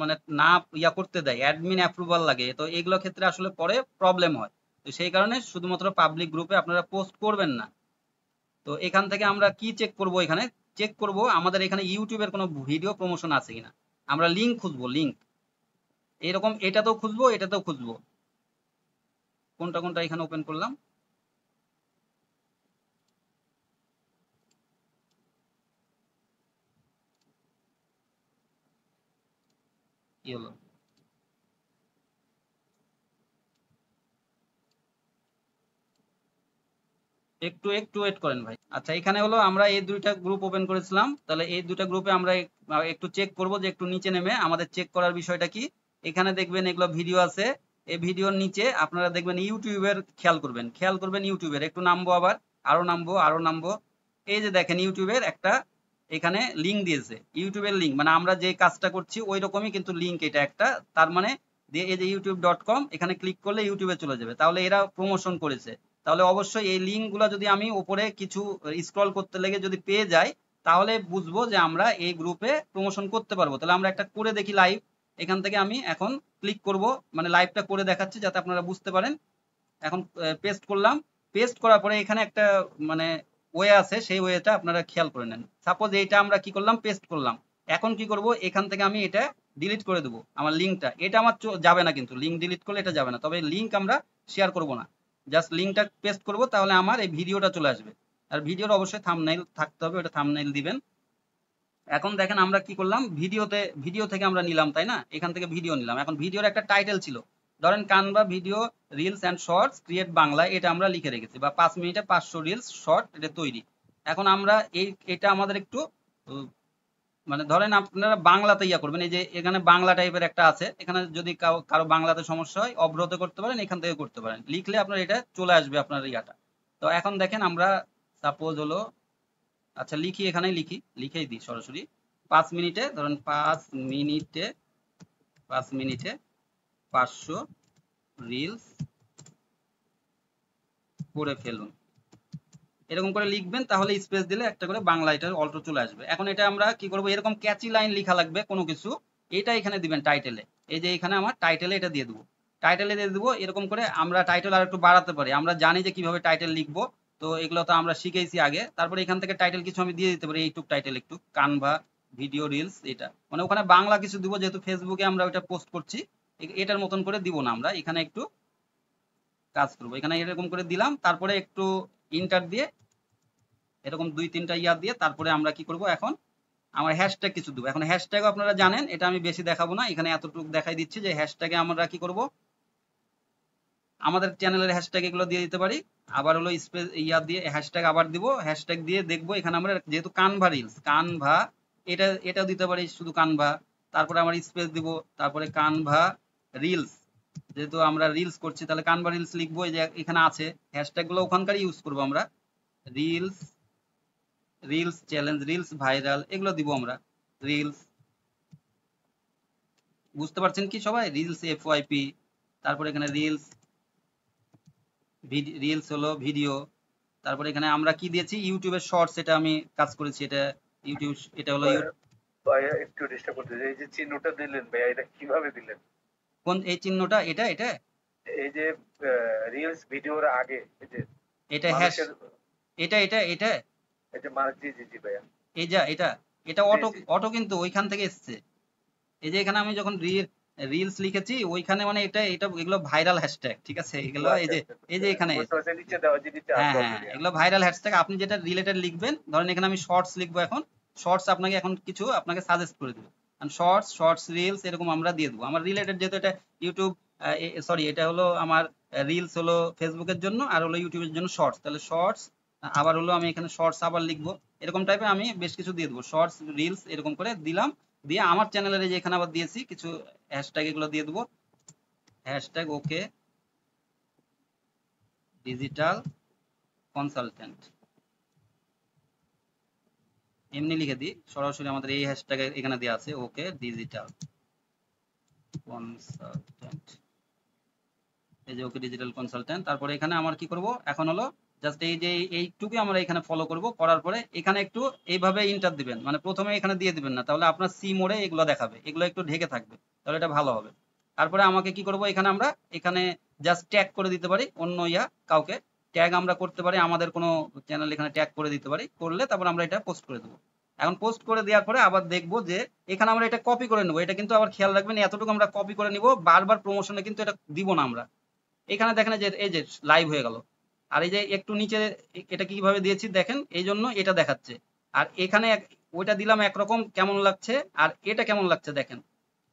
মানে না ইয়া করতে দেয় অ্যাডমিন অ্যাপ্রুভাল লাগে তো এগুলো ক্ষেত্রে আসলে পরে প্রবলেম হয় তো সেই কারণে শুধুমাত্র পাবলিক গ্রুপে আপনারা পোস্ট করবেন না তো এখান থেকে আমরা কি চেক করব এখানে চেক করব আমাদের এখানে ইউটিউবের কোনো ভিডিও প্রমোশন আছে কিনা আমরা লিঙ্ক খুঁজবো লিঙ্ক এরকম এটাতেও খুঁজবো এটাতেও খুঁজবো কোনটা কোনটা এখানে ওপেন করলাম একটু একটু ওয়েট করেন ভাই আচ্ছা এখানে হলো আমরা এই দুইটা গ্রুপ ওপেন করেছিলাম তাহলে এই দুইটা গ্রুপে আমরা একটু চেক করব যে একটু নিচে নেমে আমাদের চেক করার বিষয়টা কি এখানে দেখবেন এগুলো ভিডিও আছে এই ভিডিওর নিচে আপনারা দেখবেন ইউটিউবের খেয়াল করবেন খেয়াল করবেন ইউটিউবের একটু নামবো আবার আরো নামবো আরো নামবো এই যে দেখেন ইউটিউবের একটা এখানে লিঙ্ক দিয়েছে ইউটিউবের লিঙ্ক মানে আমরা যে কাজটা করছি ওই রকমই কিন্তু লিঙ্ক এটা একটা তার মানে দিয়ে এই যে ইউটিউব ডট কম এখানে ক্লিক করলে ইউটিউবে চলে যাবে তাহলে এরা প্রমোশন করেছে তাহলে অবশ্যই এই লিঙ্কগুলো যদি আমি উপরে কিছু স্ক্রল করতে লেগে যদি পেয়ে যাই তাহলে বুঝবো যে আমরা এই গ্রুপে প্রমোশন করতে পারবো তাহলে আমরা একটা করে দেখি লাইভ এখান থেকে আমি এখন ক্লিক করব মানে লাইভটা করে দেখাচ্ছি যাতে আপনারা বুঝতে পারেন এখন পেস্ট করলাম পেস্ট করার পরে এখানে একটা মানে ওয়ে আছে সেই ওয়েটা আপনারা খেয়াল করে নেন সাপোজ এইটা আমরা কি করলাম পেস্ট করলাম এখন কি করব এখান থেকে আমি এটা ডিলিট করে দেবো আমার লিঙ্কটা এটা আমার যাবে না কিন্তু লিঙ্ক ডিলিট করলে এটা যাবে না তবে লিঙ্ক আমরা শেয়ার করব না জাস্ট লিঙ্কটা পেস্ট করব তাহলে আমার এই ভিডিওটা চলে আসবে আর ভিডিওর অবশ্যই থামনাইল থাকতে হবে ওটা থামনাইল দিবেন এখন দেখেন আমরা কি করলাম ভিডিওতে ভিডিও থেকে আমরা নিলাম তাই না এখান থেকে ভিডিও নিলাম এখন ভিডিওর একটা টাইটেল ছিল ধরেন Canva video reels and shorts create Bangla এটা আমরা লিখে রেখেছি বা পাঁচ মিনিটে পাঁচশো রিলস শর্ট এটা তৈরি এখন আমরা এই এটা আমাদের একটু মানে ধরেন আপনারা বাংলাতে ইয়া করবেন এই যে এখানে বাংলা টাইপের একটা আছে এখানে যদি কারো বাংলাতে সমস্যা হয় অবরত করতে পারেন এখান থেকে করতে পারেন লিখলে আপনার এটা চলে আসবে আপনার ইয়াটা তো এখন দেখেন আমরা সাপোজ হলো আচ্ছা লিখি এখানে লিখি লিখেই দিই সরাসরি পাঁচ মিনিটে ধরেন পাঁচ মিনিটে পাঁচ মিনিটে পাঁচশো রিলস করে ফেলুন এরকম করে লিখবেন তাহলে স্পেস দিলে একটা করে বাংলা এটার অল্টো চলে আসবে এখন এটা আমরা কি করব এরকম ক্যাচি লাইন লিখা লাগবে কোনো কিছু এটা এখানে দিবেন টাইটেলে এই যে এখানে আমার টাইটেলে এটা দিয়ে দেবো টাইটেলে দিয়ে দেবো এরকম করে আমরা টাইটেল আর একটু বাড়াতে পারি আমরা জানি যে কিভাবে টাইটেল লিখবো তো এগুলো তো আমরা শিখেছি আগে তারপরে এখান থেকে টাইটেল কিছু আমি দিয়ে দিতে পারি এইটুক টাইটেল একটু কানভা ভিডিও রিলস এটা মানে ওখানে বাংলা কিছু দিব যেহেতু ফেসবুকে আমরা ওইটা পোস্ট করছি এটার মতন করে দিব না আমরা এখানে একটু কাজ করবো এখানে এরকম করে দিলাম তারপরে একটু ইন্টার দিয়ে এরকম দুই তিনটা ইয়ার দিয়ে তারপরে আমরা কি করব এখন আমার হ্যাশট্যাগ কিছু দেবো এখন হ্যাশট্যাগ আপনারা জানেন এটা আমি বেশি দেখাবো না এখানে এতটুকু দেখাই দিচ্ছি যে হ্যাশট্যাগে আমরা কি করব আমাদের চ্যানেলের হ্যাশট্যাগ এগুলো দিয়ে দিতে পারি আবার হলো স্পেস ইয়া দিয়ে হ্যাশট্যাগ আবার দিব হ্যাশট্যাগ দিয়ে দেখবো এখানে আমরা যেহেতু কানভা রিলস কানভা এটা এটাও দিতে পারি শুধু কানভা তারপরে আমরা স্পেস দিব তারপরে কানভা রিলস যেহেতু আমরা রিলস করছি তাহলে কানভা রিলস লিখবো যে এখানে আছে হ্যাশট্যাগ গুলো ওখানকার ইউজ করবো আমরা reels reels challenge reels viral এগুলো দিব আমরা রিলস বুঝতে পারছেন কি সবাই রিলস এফ ওয়াইপি তারপরে এখানে রিলস রিলস হলো ভিডিও তারপরে এখানে আমরা কি দিয়েছি ইউটিউবে শর্টস এটা আমি কাজ করেছি এটা ইউটিউব এটা হলো ভাইয়া একটু ডিস্টার্ব করতে এই যে চিহ্নটা দিলেন ভাইয়া এটা কিভাবে দিলেন কোন এই চিহ্নটা এটা এটা এই যে রিলস ভিডিওর আগে এই যে এটা হ্যাশ এটা এটা এটা এটা মানে জি জি জি ভাইয়া এই যা এটা এটা অটো অটো কিন্তু ওইখান থেকে এসেছে এই যে এখানে আমি যখন রিল রিলস লিখেছি ওইখানে মানে এটা এটা এগুলো ভাইরাল হ্যাশট্যাগ ঠিক আছে এগুলো এই যে এই যে এখানে হ্যাঁ হ্যাঁ এগুলো ভাইরাল হ্যাশট্যাগ আপনি যেটা রিলেটেড লিখবেন ধরেন এখানে আমি শর্টস লিখবো এখন শর্টস আপনাকে এখন কিছু আপনাকে সাজেস্ট করে কারণ শর্টস শর্টস রিলস এরকম আমরা দিয়ে দেবো আমার রিলেটেড যেহেতু এটা ইউটিউব সরি এটা হলো আমার রিলস হলো ফেসবুকের জন্য আর হলো ইউটিউবের জন্য শর্টস তাহলে শর্টস আবার হলো আমি এখানে শর্টস আবার লিখবো এরকম টাইপে আমি বেশ কিছু দিয়ে দেবো শর্টস রিলস এরকম করে দিলাম দিয়ে আমার চ্যানেলের যে এখানে আবার দিয়েছি কিছু হ্যাশট্যাগ এগুলো দিয়ে দেবো হ্যাশট্যাগ ওকে ডিজিটাল কনসালটেন্ট এমনি লিখে দিই সরাসরি আমাদের এই হ্যাশট্যাগ এখানে দেওয়া আছে ওকে ডিজিটাল কনসালটেন্ট এই যে ওকে ডিজিটাল কনসালটেন্ট তারপরে এখানে আমার কি করব এখন হলো জাস্ট এই যে এইটুকু আমরা এখানে ফলো করব করার পরে এখানে একটু এইভাবে ইন্টার দিবেন মানে প্রথমে এখানে দিয়ে দিবেন না তাহলে আপনার সি মোড়ে এগুলো দেখাবে এগুলো একটু ঢেকে থাকবে তাহলে এটা ভালো হবে তারপরে আমাকে কি করব এখানে আমরা এখানে জাস্ট ট্যাগ করে দিতে পারি অন্য ইয়া কাউকে ট্যাগ আমরা করতে পারি আমাদের কোনো চ্যানেল এখানে ট্যাগ করে দিতে পারি করলে তারপর আমরা এটা পোস্ট করে দেবো এখন পোস্ট করে দেওয়ার পরে আবার দেখবো যে এখানে আমরা এটা কপি করে নেবো এটা কিন্তু আবার খেয়াল রাখবেন এতটুকু আমরা কপি করে নিব বারবার প্রমোশনে কিন্তু এটা দিব না আমরা এখানে দেখেন যে এই যে লাইভ হয়ে গেলো আর এই যে একটু নিচে এটা কিভাবে দিয়েছি দেখেন এই জন্য এটা দেখাচ্ছে আর এখানে ওইটা দিলাম একরকম কেমন লাগছে আর এটা কেমন লাগছে দেখেন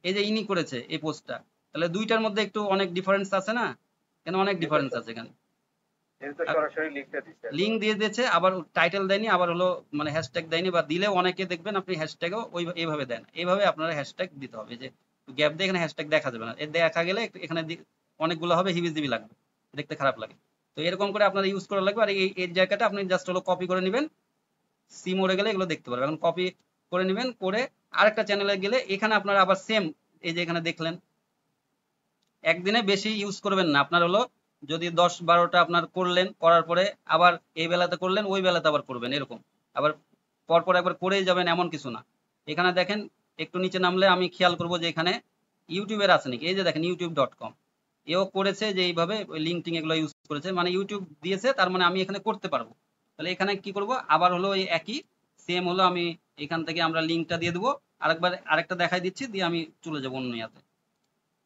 এই যে ইনি করেছে এই পোস্টটা তাহলে দুইটার মধ্যে একটু অনেক ডিফারেন্স আছে না কেন অনেক ডিফারেন্স আছে এখানে লিঙ্ক দিয়ে দিয়েছে আবার টাইটেল দেয়নি আবার হলো মানে হ্যাশট্যাগ দেয়নি বা দিলে অনেকে দেখবেন আপনি হ্যাশট্যাগও ওই এইভাবে দেন এইভাবে আপনারা হ্যাশট্যাগ দিতে হবে যে গ্যাপ দিয়ে এখানে হ্যাশট্যাগ দেখা যাবে না দেখা গেলে এখানে অনেকগুলো হবে হিবিজিবি লাগবে দেখতে খারাপ লাগে তো এরকম করে আপনার ইউজ করা লাগবে আর এই এর জায়গাটা আপনি জাস্ট হলো কপি করে নেবেন সি মোড়ে গেলে এগুলো দেখতে পারবেন এখন কপি করে নেবেন করে আরেকটা চ্যানেলে গেলে এখানে আপনারা আবার সেম এই যে এখানে দেখলেন একদিনে বেশি ইউজ করবেন না আপনার হলো যদি দশ বারোটা আপনার করলেন করার পরে আবার এই বেলাতে করলেন ওই বেলাতে আবার করবেন এরকম আবার পরপর একবার করেই যাবেন এমন কিছু না এখানে দেখেন একটু নিচে নামলে আমি খেয়াল করব যে এখানে ইউটিউবের আছে নাকি এই যে দেখেন ইউটিউব ডট কম এও করেছে যে এইভাবে লিঙ্কটিং এগুলো ইউজ করেছে মানে ইউটিউব দিয়েছে তার মানে আমি এখানে করতে পারবো তাহলে এখানে কি করব আবার হলো ওই একই সেম হলো আমি এখান থেকে আমরা লিঙ্কটা দিয়ে দেবো আরেকবার আরেকটা দেখাই দিচ্ছি দিয়ে আমি চলে যাবো অন্য ইয়াতে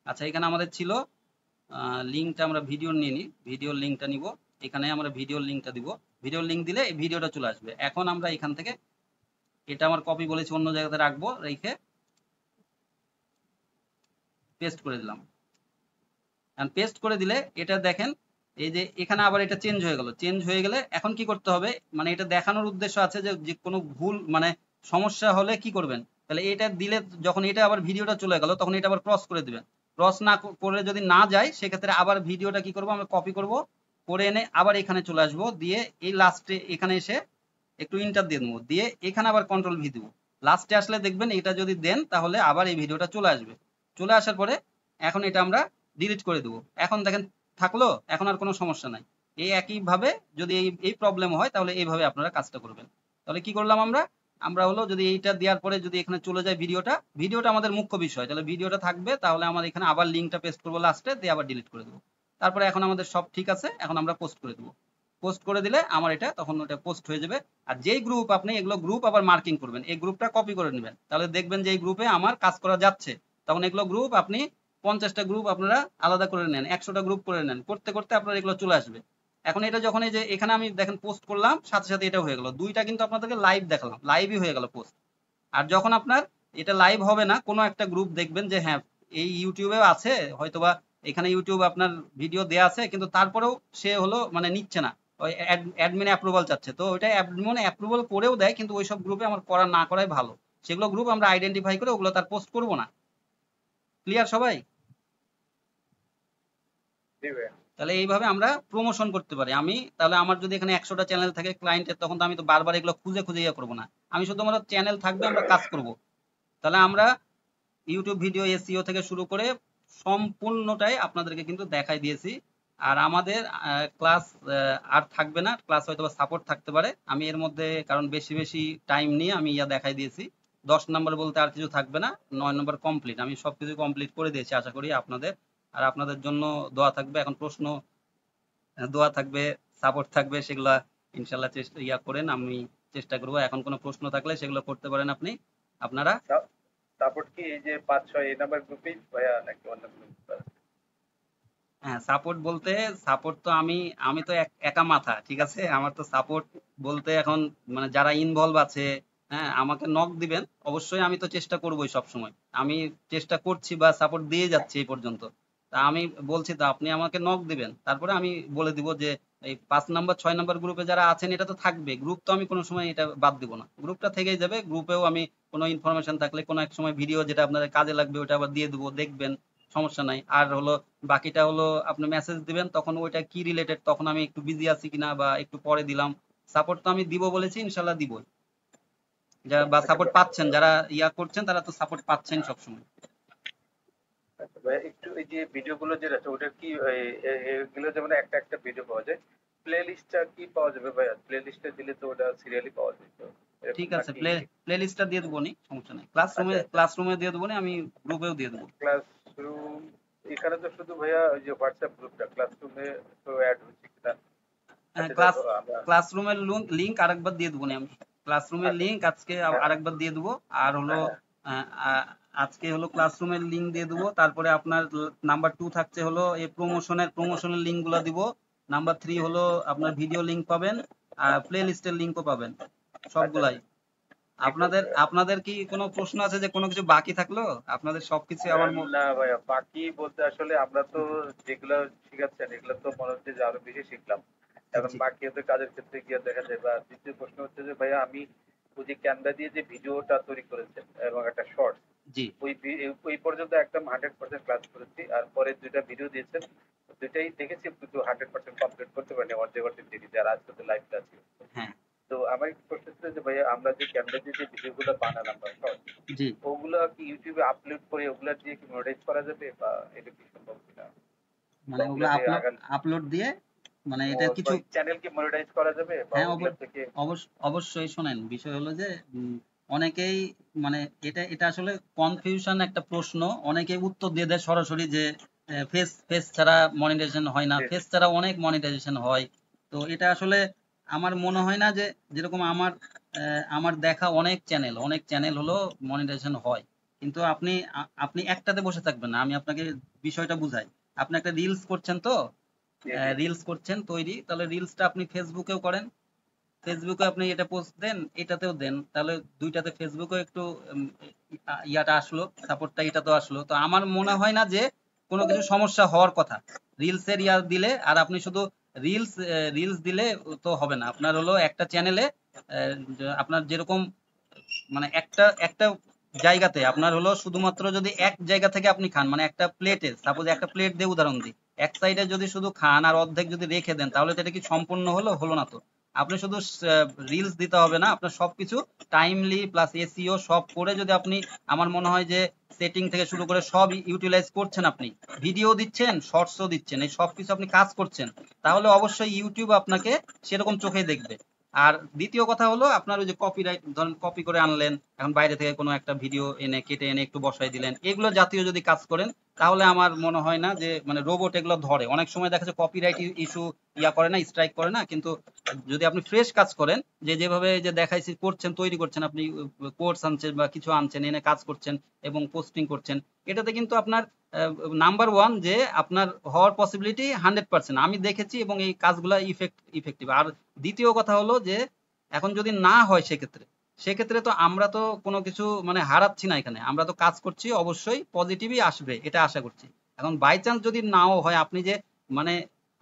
আচ্ছা এখানে আমাদের ছিল লিঙ্কটা আমরা ভিডিও নিয়ে নিই ভিডিওর লিঙ্কটা নিব এখানে আমরা ভিডিওর লিঙ্কটা দিব ভিডিওর লিঙ্ক দিলে এই ভিডিওটা চলে আসবে এখন আমরা এখান থেকে এটা আমার কপি বলেছি অন্য জায়গাতে রাখবো রেখে পেস্ট করে দিলাম পেস্ট করে দিলে এটা দেখেন এই যে এখানে আবার এটা চেঞ্জ হয়ে গেল চেঞ্জ হয়ে গেলে এখন কি করতে হবে মানে এটা দেখানোর উদ্দেশ্য আছে যে যে কোনো ভুল মানে সমস্যা হলে কি করবেন তাহলে এটা দিলে যখন এটা আবার ভিডিওটা চলে গেল তখন এটা আবার ক্রস করে দিবেন ক্রস না করে যদি না যায় সেক্ষেত্রে আবার ভিডিওটা কি করব আমরা কপি করব করে এনে আবার এখানে চলে আসবো দিয়ে এই লাস্টে এখানে এসে একটু ইন্টার দিয়ে দেবো দিয়ে এখানে আবার কন্ট্রোল ভি দেবো লাস্টে আসলে দেখবেন এটা যদি দেন তাহলে আবার এই ভিডিওটা চলে আসবে চলে আসার পরে এখন এটা আমরা ডিলিট করে দেবো এখন দেখেন থাকলো এখন আর কোনো সমস্যা নাই এই একইভাবে যদি এই এই প্রবলেম হয় তাহলে এইভাবে আপনারা কাজটা করবেন তাহলে কি করলাম আমরা আমরা হলো যদি এইটা দেওয়ার পরে যদি এখানে চলে যায় ভিডিওটা ভিডিওটা আমাদের মুখ্য বিষয় তাহলে ভিডিওটা থাকবে তাহলে আমার এখানে আবার লিঙ্কটা পেস্ট করবো লাস্টে দিয়ে আবার ডিলিট করে দেবো তারপরে এখন আমাদের সব ঠিক আছে এখন আমরা পোস্ট করে দেবো পোস্ট করে দিলে আমার এটা তখন ওটা পোস্ট হয়ে যাবে আর যেই গ্রুপ আপনি এগুলো গ্রুপ আবার মার্কিং করবেন এই গ্রুপটা কপি করে নেবেন তাহলে দেখবেন যে এই গ্রুপে আমার কাজ করা যাচ্ছে তখন এগুলো গ্রুপ আপনি পঞ্চাশটা গ্রুপ আপনারা আলাদা করে নেন একশোটা গ্রুপ করে নেন করতে করতে আপনার এগুলো চলে আসবে এখন এটা যখন এই যে এখানে আমি দেখেন পোস্ট করলাম সাথে সাথে এটা হয়ে গেল দুইটা কিন্তু আপনাদেরকে লাইভ দেখলাম লাইভই হয়ে গেল পোস্ট আর যখন আপনার এটা লাইভ হবে না কোনো একটা গ্রুপ দেখবেন যে হ্যাঁ এই ইউটিউবে আছে হয়তোবা এখানে ইউটিউব আপনার ভিডিও দেওয়া আছে কিন্তু তারপরেও সে হলো মানে নিচ্ছে না ওই অ্যাডমিন অ্যাপ্রুভাল চাচ্ছে তো ওইটা অ্যাডমিন অ্যাপ্রুভাল করেও দেয় কিন্তু ওইসব গ্রুপে আমার করা না করাই ভালো সেগুলো গ্রুপ আমরা আইডেন্টিফাই করে ওগুলো তার পোস্ট করব না ক্লিয়ার সবাই তাহলে এইভাবে আমরা প্রমোশন করতে পারি আমি তাহলে আমার যদি এখানে একশোটা চ্যানেল থাকে ক্লায়েন্টের তখন তো আমি তো বারবার এগুলো খুঁজে খুঁজে ইয়ে করবো না আমি শুধু আমার চ্যানেল থাকবে আমরা কাজ করব। তাহলে আমরা ইউটিউব ভিডিও এসিও থেকে শুরু করে সম্পূর্ণটাই আপনাদেরকে কিন্তু দেখাই দিয়েছি আর আমাদের ক্লাস আর থাকবে না ক্লাস হয়তো সাপোর্ট থাকতে পারে আমি এর মধ্যে কারণ বেশি বেশি টাইম নিয়ে আমি ইয়া দেখাই দিয়েছি দশ নম্বর বলতে আর কিছু থাকবে না নয় নম্বর কমপ্লিট আমি সব কিছু কমপ্লিট করে দিয়েছি আশা করি আপনাদের আর আপনাদের জন্য দোয়া থাকবে এখন প্রশ্ন দোয়া থাকবে সাপোর্ট থাকবে সেগুলা ইনশাল্লাহ চেষ্টা ইয়া করেন আমি চেষ্টা করবো এখন কোনো প্রশ্ন থাকলে সেগুলো করতে পারেন আপনি আপনারা সাপোর্ট কি এই যে পাঁচ ছয় এই নাম্বার গ্রুপেই ভাইয়া নাকি অন্য হ্যাঁ সাপোর্ট বলতে সাপোর্ট তো আমি আমি তো একা মাথা ঠিক আছে আমার তো সাপোর্ট বলতে এখন মানে যারা ইনভলভ আছে হ্যাঁ আমাকে নক দিবেন অবশ্যই আমি তো চেষ্টা করবোই সব সময় আমি চেষ্টা করছি বা সাপোর্ট দিয়ে যাচ্ছি এই পর্যন্ত তা আমি বলছি তো আপনি আমাকে নক দিবেন তারপরে আমি বলে দিব যে এই পাঁচ নাম্বার ছয় নাম্বার গ্রুপে যারা আছেন এটা তো থাকবে গ্রুপ তো আমি কোনো সময় এটা বাদ দিব না গ্রুপটা থেকেই যাবে গ্রুপেও আমি কোনো ইনফরমেশন থাকলে কোনো এক সময় ভিডিও যেটা আপনাদের কাজে লাগবে ওটা আবার দিয়ে দেবো দেখবেন সমস্যা নাই আর হলো বাকিটা হলো আপনি মেসেজ দিবেন তখন ওইটা কি রিলেটেড তখন আমি একটু বিজি আছি কিনা বা একটু পরে দিলাম সাপোর্ট তো আমি দিব বলেছি ইনশাল্লাহ দিবই যারা বা সাপোর্ট পাচ্ছেন যারা ইয়া করছেন তারা তো সাপোর্ট পাচ্ছেন সবসময় একটু এই যে ভিডিওগুলো যে আছে ওটা কি এগুলো যেমন একটা একটা ভিডিও পাওয়া যায় প্লেলিস্টটা কি পাওয়া যাবে ভাইয়া প্লেলিস্টটা দিলে তো ওটা সিরিয়ালি পাওয়া যায় ঠিক আছে প্লে প্লেলিস্টটা দিয়ে দেবো নি সমস্যা নাই ক্লাসরুমে ক্লাসরুমে দিয়ে দেবো নি আমি গ্রুপেও দিয়ে দেবো ক্লাসরুম এখানে তো শুধু ভাইয়া ওই যে হোয়াটসঅ্যাপ গ্রুপটা ক্লাসরুমে তো অ্যাড হচ্ছে কিনা ক্লাস ক্লাসরুমের লিংক আরেকবার দিয়ে দেবো নি আমি ক্লাসরুমের লিংক আজকে আরেকবার দিয়ে দেবো আর হলো আজকে হলো ক্লাসরুমের লিঙ্ক দিয়ে দিব তারপরে আপনার নাম্বার টু থাকছে হলো এই প্রমোশনের প্রমোশনের লিঙ্ক লিঙ্কগুলো দিব নাম্বার থ্রি হলো আপনার ভিডিও লিঙ্ক পাবেন আর প্লে লিস্টের লিঙ্কও পাবেন সবগুলাই আপনাদের আপনাদের কি কোনো প্রশ্ন আছে যে কোনো কিছু বাকি থাকলো আপনাদের সবকিছু আমার না ভাই বাকি বলতে আসলে আমরা তো যেগুলো শিখাচ্ছেন এগুলো তো মনে হচ্ছে যে আরো বেশি শিখলাম এখন বাকি হয়তো কাজের ক্ষেত্রে গিয়ে দেখা যায় বা দ্বিতীয় প্রশ্ন হচ্ছে যে ভাইয়া আমি ওই যে ক্যানভা দিয়ে যে ভিডিওটা তৈরি করেছেন এবং একটা শর্টস ওই পর্যন্ত একদম হান্ড্রেড পার্সেন্ট ক্লাস করেছি আর পরে দুইটা ভিডিও দিয়েছেন দুইটাই দেখেছি কিন্তু হান্ড্রেড পার্সেন্ট কমপ্লিট করতে পারিনি অর্ধেক অর্ধেক দেরিতে আর আজকে তো লাইভটা আছে হ্যাঁ। তো আমার একটু প্রশ্ন ছিল যে ভাইয়া আমরা যে ক্যামেরা দিয়ে যে ভিডিও গুলো বানালাম বা শর্ট ওগুলো কি ইউটিউবে আপলোড করে ওগুলা দিয়ে কি মনিটাইজ করা যাবে বা এটা কি সম্ভব কিনা মানে ওগুলো আপলোড দিয়ে মানে এটা কিছু চ্যানেল কি মনিটাইজ করা যাবে হ্যাঁ অবশ্যই শুনেন বিষয় হলো যে অনেকেই মানে এটা এটা আসলে কনফিউশন একটা প্রশ্ন অনেকে উত্তর দিয়ে দেয় সরাসরি যে ফেস ফেস ছাড়া মনিটাইজেশন হয় না ফেস ছাড়া অনেক মনিটাইজেশন হয় তো এটা আসলে আমার মনে হয় না যে যেরকম আমার আমার দেখা অনেক চ্যানেল অনেক চ্যানেল হলো মনিটাইজেশন হয় কিন্তু আপনি আপনি একটাতে বসে থাকবেন না আমি আপনাকে বিষয়টা বুঝাই আপনি একটা রিলস করছেন তো রিলস করছেন তৈরি তাহলে রিলসটা আপনি ফেসবুকেও করেন ফেসবুকে আপনি এটা পোস্ট দেন এটাতেও দেন তাহলে দুইটাতে ফেসবুকে একটু ইয়াটা আসলো সাপোর্টটা এটা তো আসলো তো আমার মনে হয় না যে কোনো কিছু সমস্যা হওয়ার কথা রিলস এর ইয়া দিলে আর আপনি শুধু রিলস রিলস দিলে তো হবে না আপনার হলো একটা চ্যানেলে আপনার যেরকম মানে একটা একটা জায়গাতে আপনার হলো শুধুমাত্র যদি এক জায়গা থেকে আপনি খান মানে একটা প্লেটে সাপোজ একটা প্লেট দিয়ে উদাহরণ দিই এক সাইডে যদি শুধু খান আর অর্ধেক যদি রেখে দেন তাহলে তো এটা কি সম্পূর্ণ হলো হলো না তো আপনি শুধু রিলস দিতে হবে না আপনার সবকিছু টাইমলি প্লাস এসিও সব করে যদি আপনি আমার মনে হয় যে সেটিং থেকে শুরু করে সব ইউটিলাইজ করছেন আপনি ভিডিও দিচ্ছেন শর্টসও দিচ্ছেন এই সবকিছু আপনি কাজ করছেন তাহলে অবশ্যই ইউটিউব আপনাকে সেরকম চোখে দেখবে আর দ্বিতীয় কথা হলো আপনার ওই যে কপিরাইট ধরেন কপি করে আনলেন এখন বাইরে থেকে কোনো একটা ভিডিও এনে কেটে এনে একটু বসাই দিলেন এগুলো জাতীয় যদি কাজ করেন তাহলে আমার মনে হয় না যে মানে রোবট এগুলো ধরে অনেক সময় দেখা যায় কপিরাইট ইস্যু ইয়া করে না স্ট্রাইক করে না কিন্তু যদি আপনি ফ্রেশ কাজ করেন যে যেভাবে যে দেখাইছি করছেন তৈরি করছেন আপনি কোর্স আনছেন বা কিছু আনছেন এনে কাজ করছেন এবং পোস্টিং করছেন এটাতে কিন্তু আপনার নাম্বার ওয়ান যে আপনার হওয়ার পসিবিলিটি হান্ড্রেড পার্সেন্ট আমি দেখেছি এবং এই কাজগুলো ইফেক্ট ইফেক্টিভ আর দ্বিতীয় কথা হলো যে এখন যদি না হয় সেক্ষেত্রে সেক্ষেত্রে তো আমরা তো কোনো কিছু মানে হারাচ্ছি না এখানে আমরা তো কাজ করছি অবশ্যই পজিটিভই আসবে এটা আশা করছি এখন বাই চান্স যদি নাও হয় আপনি যে মানে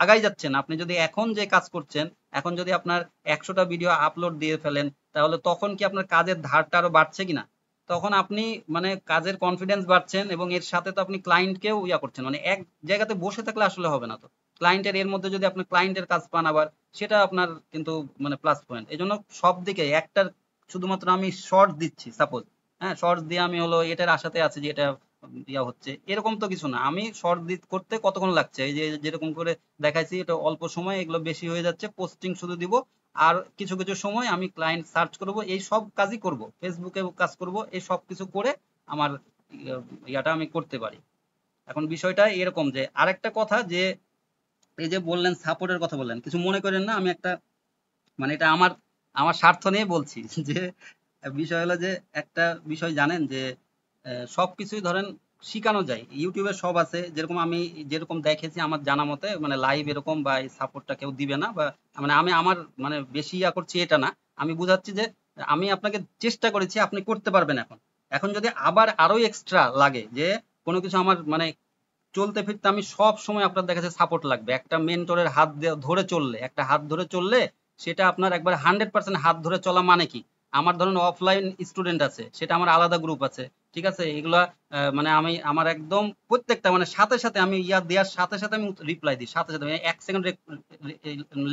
আগাই যাচ্ছেন আপনি যদি এখন যে কাজ করছেন এখন যদি আপনার একশোটা ভিডিও আপলোড দিয়ে ফেলেন তাহলে তখন কি আপনার কাজের ধারটা আরো বাড়ছে কিনা তখন আপনি মানে কাজের কনফিডেন্স বাড়ছেন এবং এর সাথে তো আপনি ক্লায়েন্টকেও ইয়া করছেন মানে এক জায়গাতে বসে থাকলে আসলে হবে না তো ক্লায়েন্টের এর মধ্যে যদি আপনি ক্লায়েন্টের কাজ পান আবার সেটা আপনার কিন্তু মানে প্লাস পয়েন্ট এই জন্য সব দিকে একটার শুধুমাত্র আমি শর্টস দিচ্ছি সাপোজ হ্যাঁ শর্টস দিয়ে আমি হলো এটার আশাতে আছে যে এটা ইয়া হচ্ছে এরকম তো কিছু না আমি শর্ট দিত করতে কতক্ষণ লাগছে এই যে যেরকম করে দেখাইছি এটা অল্প সময় এগুলো বেশি হয়ে যাচ্ছে পোস্টিং শুধু দিব আর কিছু কিছু সময় আমি ক্লায়েন্ট সার্চ করব এই সব কাজই করব ফেসবুকে কাজ করব এই সব কিছু করে আমার ইয়াটা আমি করতে পারি এখন বিষয়টা এরকম যে আরেকটা কথা যে এই যে বললেন সাপোর্টের কথা বললেন কিছু মনে করেন না আমি একটা মানে এটা আমার আমার স্বার্থ নিয়ে বলছি [LAUGHS] যে বিষয় হলো যে একটা বিষয় জানেন যে সবকিছুই ধরেন শিখানো যায় ইউটিউবে সব আছে যেরকম আমি যেরকম দেখেছি আমার জানা মতে মানে লাইভ এরকম বা সাপোর্টটা কেউ দিবে না বা মানে আমি আমার মানে বেশি ইয়া করছি এটা না আমি বুঝাচ্ছি যে আমি আপনাকে চেষ্টা করেছি আপনি করতে পারবেন এখন এখন যদি আবার আরো এক্সট্রা লাগে যে কোনো কিছু আমার মানে চলতে ফিরতে আমি সব সময় আপনার দেখা যাচ্ছে সাপোর্ট লাগবে একটা মেন্টরের হাত ধরে চললে একটা হাত ধরে চললে সেটা আপনার একবার হান্ড্রেড পার্সেন্ট হাত ধরে চলা মানে কি আমার ধরুন অফলাইন স্টুডেন্ট আছে সেটা আমার আলাদা গ্রুপ আছে ঠিক আছে এগুলা মানে আমি আমার একদম প্রত্যেকটা মানে সাথে সাথে আমি ইয়া দেওয়ার সাথে সাথে আমি রিপ্লাই দিই সাথে সাথে মানে এক সেকেন্ড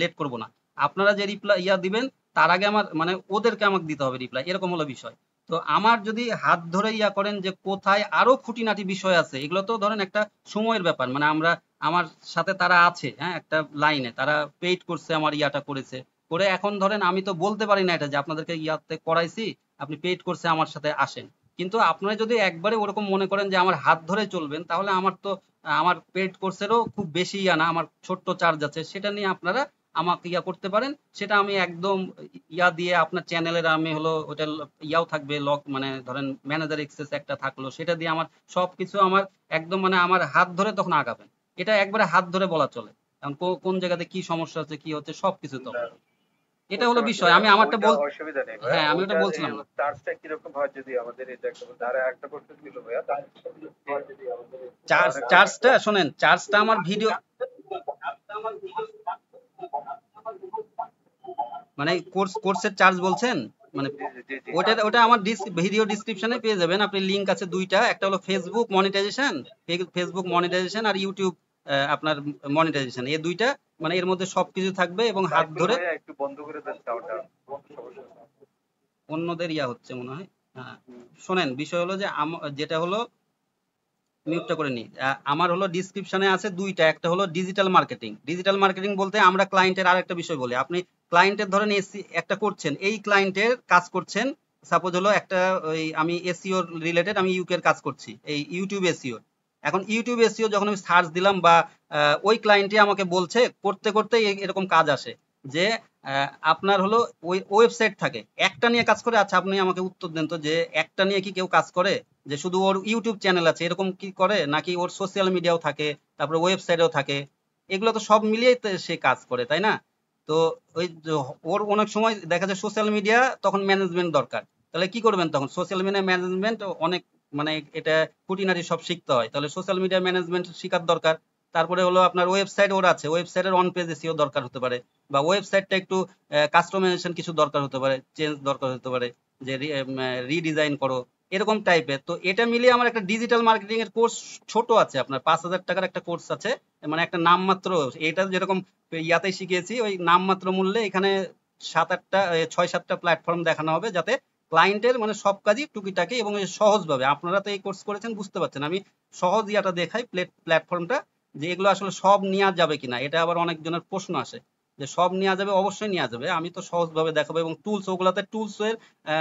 লেট করব না আপনারা যে রিপ্লাই ইয়া দিবেন তার আগে আমার মানে ওদেরকে আমাকে দিতে হবে রিপ্লাই এরকম হলো বিষয় তো আমার যদি হাত ধরে ইয়া করেন যে কোথায় আরো খুঁটিনাটি বিষয় আছে এগুলো তো ধরেন একটা সময়ের ব্যাপার মানে আমরা আমার সাথে তারা আছে হ্যাঁ একটা লাইনে তারা পেইড করছে আমার ইয়াটা করেছে করে এখন ধরেন আমি তো বলতে পারি না এটা যে আপনাদেরকে ইয়াতে করাইছি আপনি পেইড করছে আমার সাথে আসেন কিন্তু আপনারা যদি একবারে ওরকম মনে করেন যে আমার হাত ধরে চলবেন তাহলে আমার তো আমার পেড কোর্সেরও খুব বেশি ইয়া না আমার ছোট্ট চার্জ আছে সেটা নিয়ে আপনারা আমাকে ইয়া করতে পারেন সেটা আমি একদম ইয়া দিয়ে আপনার চ্যানেলের আমি হলো ওটা ইয়াও থাকবে লক মানে ধরেন ম্যানেজার এক্সেস একটা থাকলো সেটা দিয়ে আমার সবকিছু আমার একদম মানে আমার হাত ধরে তখন আগাবেন এটা একবারে হাত ধরে বলা চলে কারণ কোন জায়গাতে কি সমস্যা হচ্ছে কি হচ্ছে সবকিছু তখন এটা হলো বিষয় আমি আমারটা বল অসুবিধা নেই হ্যাঁ আমি ওটা বলছিলাম না চার্জটা কি রকম হয় যদি আমাদের এটা একটু ধারে একটা করতে ছিল ভাইয়া চার্জ চার্জটা শুনেন চার্জটা আমার ভিডিও মানে কোর্স কোর্সের চার্জ বলছেন মানে ওটা ওটা আমার ভিডিও ডেসক্রিপশনে পেয়ে যাবেন আপনি লিংক আছে দুইটা একটা হলো ফেসবুক মনিটাইজেশন ফেসবুক মনিটাইজেশন আর ইউটিউব আপনার মনিটাইজেশন এই দুইটা মানে এর মধ্যে সবকিছু থাকবে এবং হাত ধরে একটু বন্ধ করে দেন অন্যদের ইয়া হচ্ছে মনে হয় হ্যাঁ। শোনেন বিষয় হলো যে যেটা হলো মিউটটা করে নিই আমার হলো ডিসক্রিপশনে আছে দুইটা একটা হলো ডিজিটাল মার্কেটিং ডিজিটাল মার্কেটিং বলতে আমরা ক্লায়েন্টের আরেকটা বিষয় বলি আপনি ক্লায়েন্টের ধরেন এসি একটা করছেন এই ক্লায়েন্টের কাজ করছেন সাপোজ হলো একটা ওই আমি এসিওর রিলেটেড আমি ইউকে এর কাজ করছি এই ইউটিউব এসিওর এখন ইউটিউব এসিও যখন আমি সার্চ দিলাম বা ওই ক্লায়েন্টই আমাকে বলছে করতে করতে এরকম কাজ আসে যে আপনার হলো ওই ওয়েবসাইট থাকে একটা নিয়ে কাজ করে আচ্ছা আপনি আমাকে উত্তর দেন তো যে একটা নিয়ে কি কেউ কাজ করে যে শুধু ওর ইউটিউব চ্যানেল আছে এরকম কি করে নাকি ওর সোশ্যাল মিডিয়াও থাকে তারপরে ওয়েবসাইটেও থাকে এগুলো তো সব মিলিয়েই সে কাজ করে তাই না তো ওই ওর অনেক সময় দেখা যায় সোশ্যাল মিডিয়া তখন ম্যানেজমেন্ট দরকার তাহলে কি করবেন তখন সোশ্যাল মিডিয়া ম্যানেজমেন্ট অনেক মানে এটা খুঁটিনাটি সব শিখতে হয় তাহলে সোশ্যাল মিডিয়া ম্যানেজমেন্ট শেখার দরকার তারপরে হলো আপনার ওয়েবসাইট ওর আছে ওয়েবসাইটের অন পেজ এসিও দরকার হতে পারে বা ওয়েবসাইটটা একটু কাস্টমাইজেশন কিছু দরকার হতে পারে চেঞ্জ দরকার হতে পারে যে রিডিজাইন করো এরকম টাইপের তো এটা মিলিয়ে আমার একটা ডিজিটাল মার্কেটিং এর কোর্স ছোট আছে আপনার পাঁচ হাজার টাকার একটা কোর্স আছে মানে একটা নামমাত্র এটা যেরকম ইয়াতে শিখিয়েছি ওই নামমাত্র মূল্যে এখানে সাত আটটা ছয় সাতটা প্ল্যাটফর্ম দেখানো হবে যাতে ক্লায়েন্টের মানে সব কাজই টুকিটাকি এবং সহজভাবে আপনারা তো এই কোর্স করেছেন বুঝতে পারছেন আমি সহজ ইয়াটা দেখাই প্লেট প্ল্যাটফর্মটা যে এগুলো আসলে সব নেওয়া যাবে কিনা এটা আবার অনেকজনের প্রশ্ন আসে যে সব নেওয়া যাবে অবশ্যই নেওয়া যাবে আমি তো সহজভাবে দেখাবো এবং টুলস ওগুলোতে টুলস এর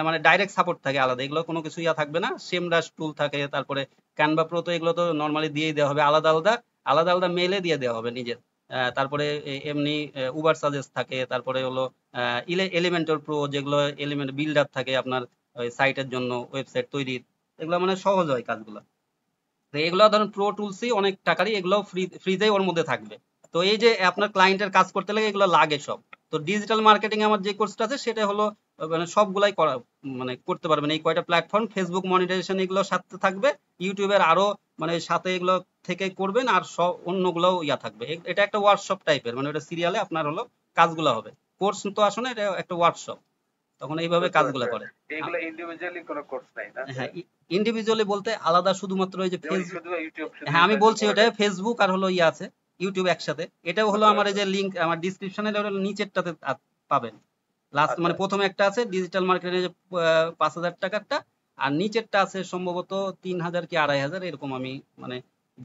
মানে ডাইরেক্ট সাপোর্ট থাকে আলাদা এগুলো কোনো কিছু ইয়া থাকবে না সেম ডাস টুল থাকে তারপরে ক্যানভা প্রো তো এগুলো তো নর্মালি দিয়েই দেওয়া হবে আলাদা আলাদা আলাদা আলাদা মেলে দিয়ে দেওয়া হবে নিজের তারপরে এমনি উবার সাজেস থাকে তারপরে হলো এলিমেন্টর প্রো যেগুলো এলিমেন্ট বিল্ড আপ থাকে আপনার ওই সাইটের জন্য ওয়েবসাইট তৈরির এগুলো মানে সহজ হয় কাজগুলো তো এগুলো ধরেন প্রো টুলসই অনেক টাকারই এগুলো ফ্রি ফ্রিজেই ওর মধ্যে থাকবে তো এই যে আপনার ক্লায়েন্টের কাজ করতে লাগে এগুলো লাগে সব তো ডিজিটাল মার্কেটিং আমার যে কোর্সটা আছে সেটা হলো মানে সবগুলাই করা মানে করতে পারবেন এই কয়টা প্ল্যাটফর্ম ফেসবুক মনিটাইজেশন এগুলো সাথে থাকবে ইউটিউবের আরো মানে সাথে এগুলো থেকে করবেন আর সব অন্যগুলোও ইয়া থাকবে এটা একটা ওয়ার্কশপ টাইপের মানে ওটা সিরিয়ালে আপনার হলো কাজগুলো হবে কোর্স তো আসলে এটা একটা ওয়ার্কশপ তখন এইভাবে কাজগুলো করে এগুলো ইন্ডিভিজুয়ালি কোনো কোর্স নাই না হ্যাঁ ইন্ডিভিজুয়ালি বলতে আলাদা শুধুমাত্র ওই যে ফেসবুক হ্যাঁ আমি বলছি ওটা ফেসবুক আর হলো ইয়া আছে ইউটিউব একসাথে এটাও হলো আমার এই যে লিংক আমার ডেসক্রিপশনে নিচেরটাতে পাবেন লাস্ট আচ্ছা। মানে প্রথমে একটা আছে ডিজিটাল মার্কেটিং এর যে 5000 টাকারটা আর নিচেরটা আছে সম্ভবত তিন হাজার কি আড়াই হাজার এরকম আমি মানে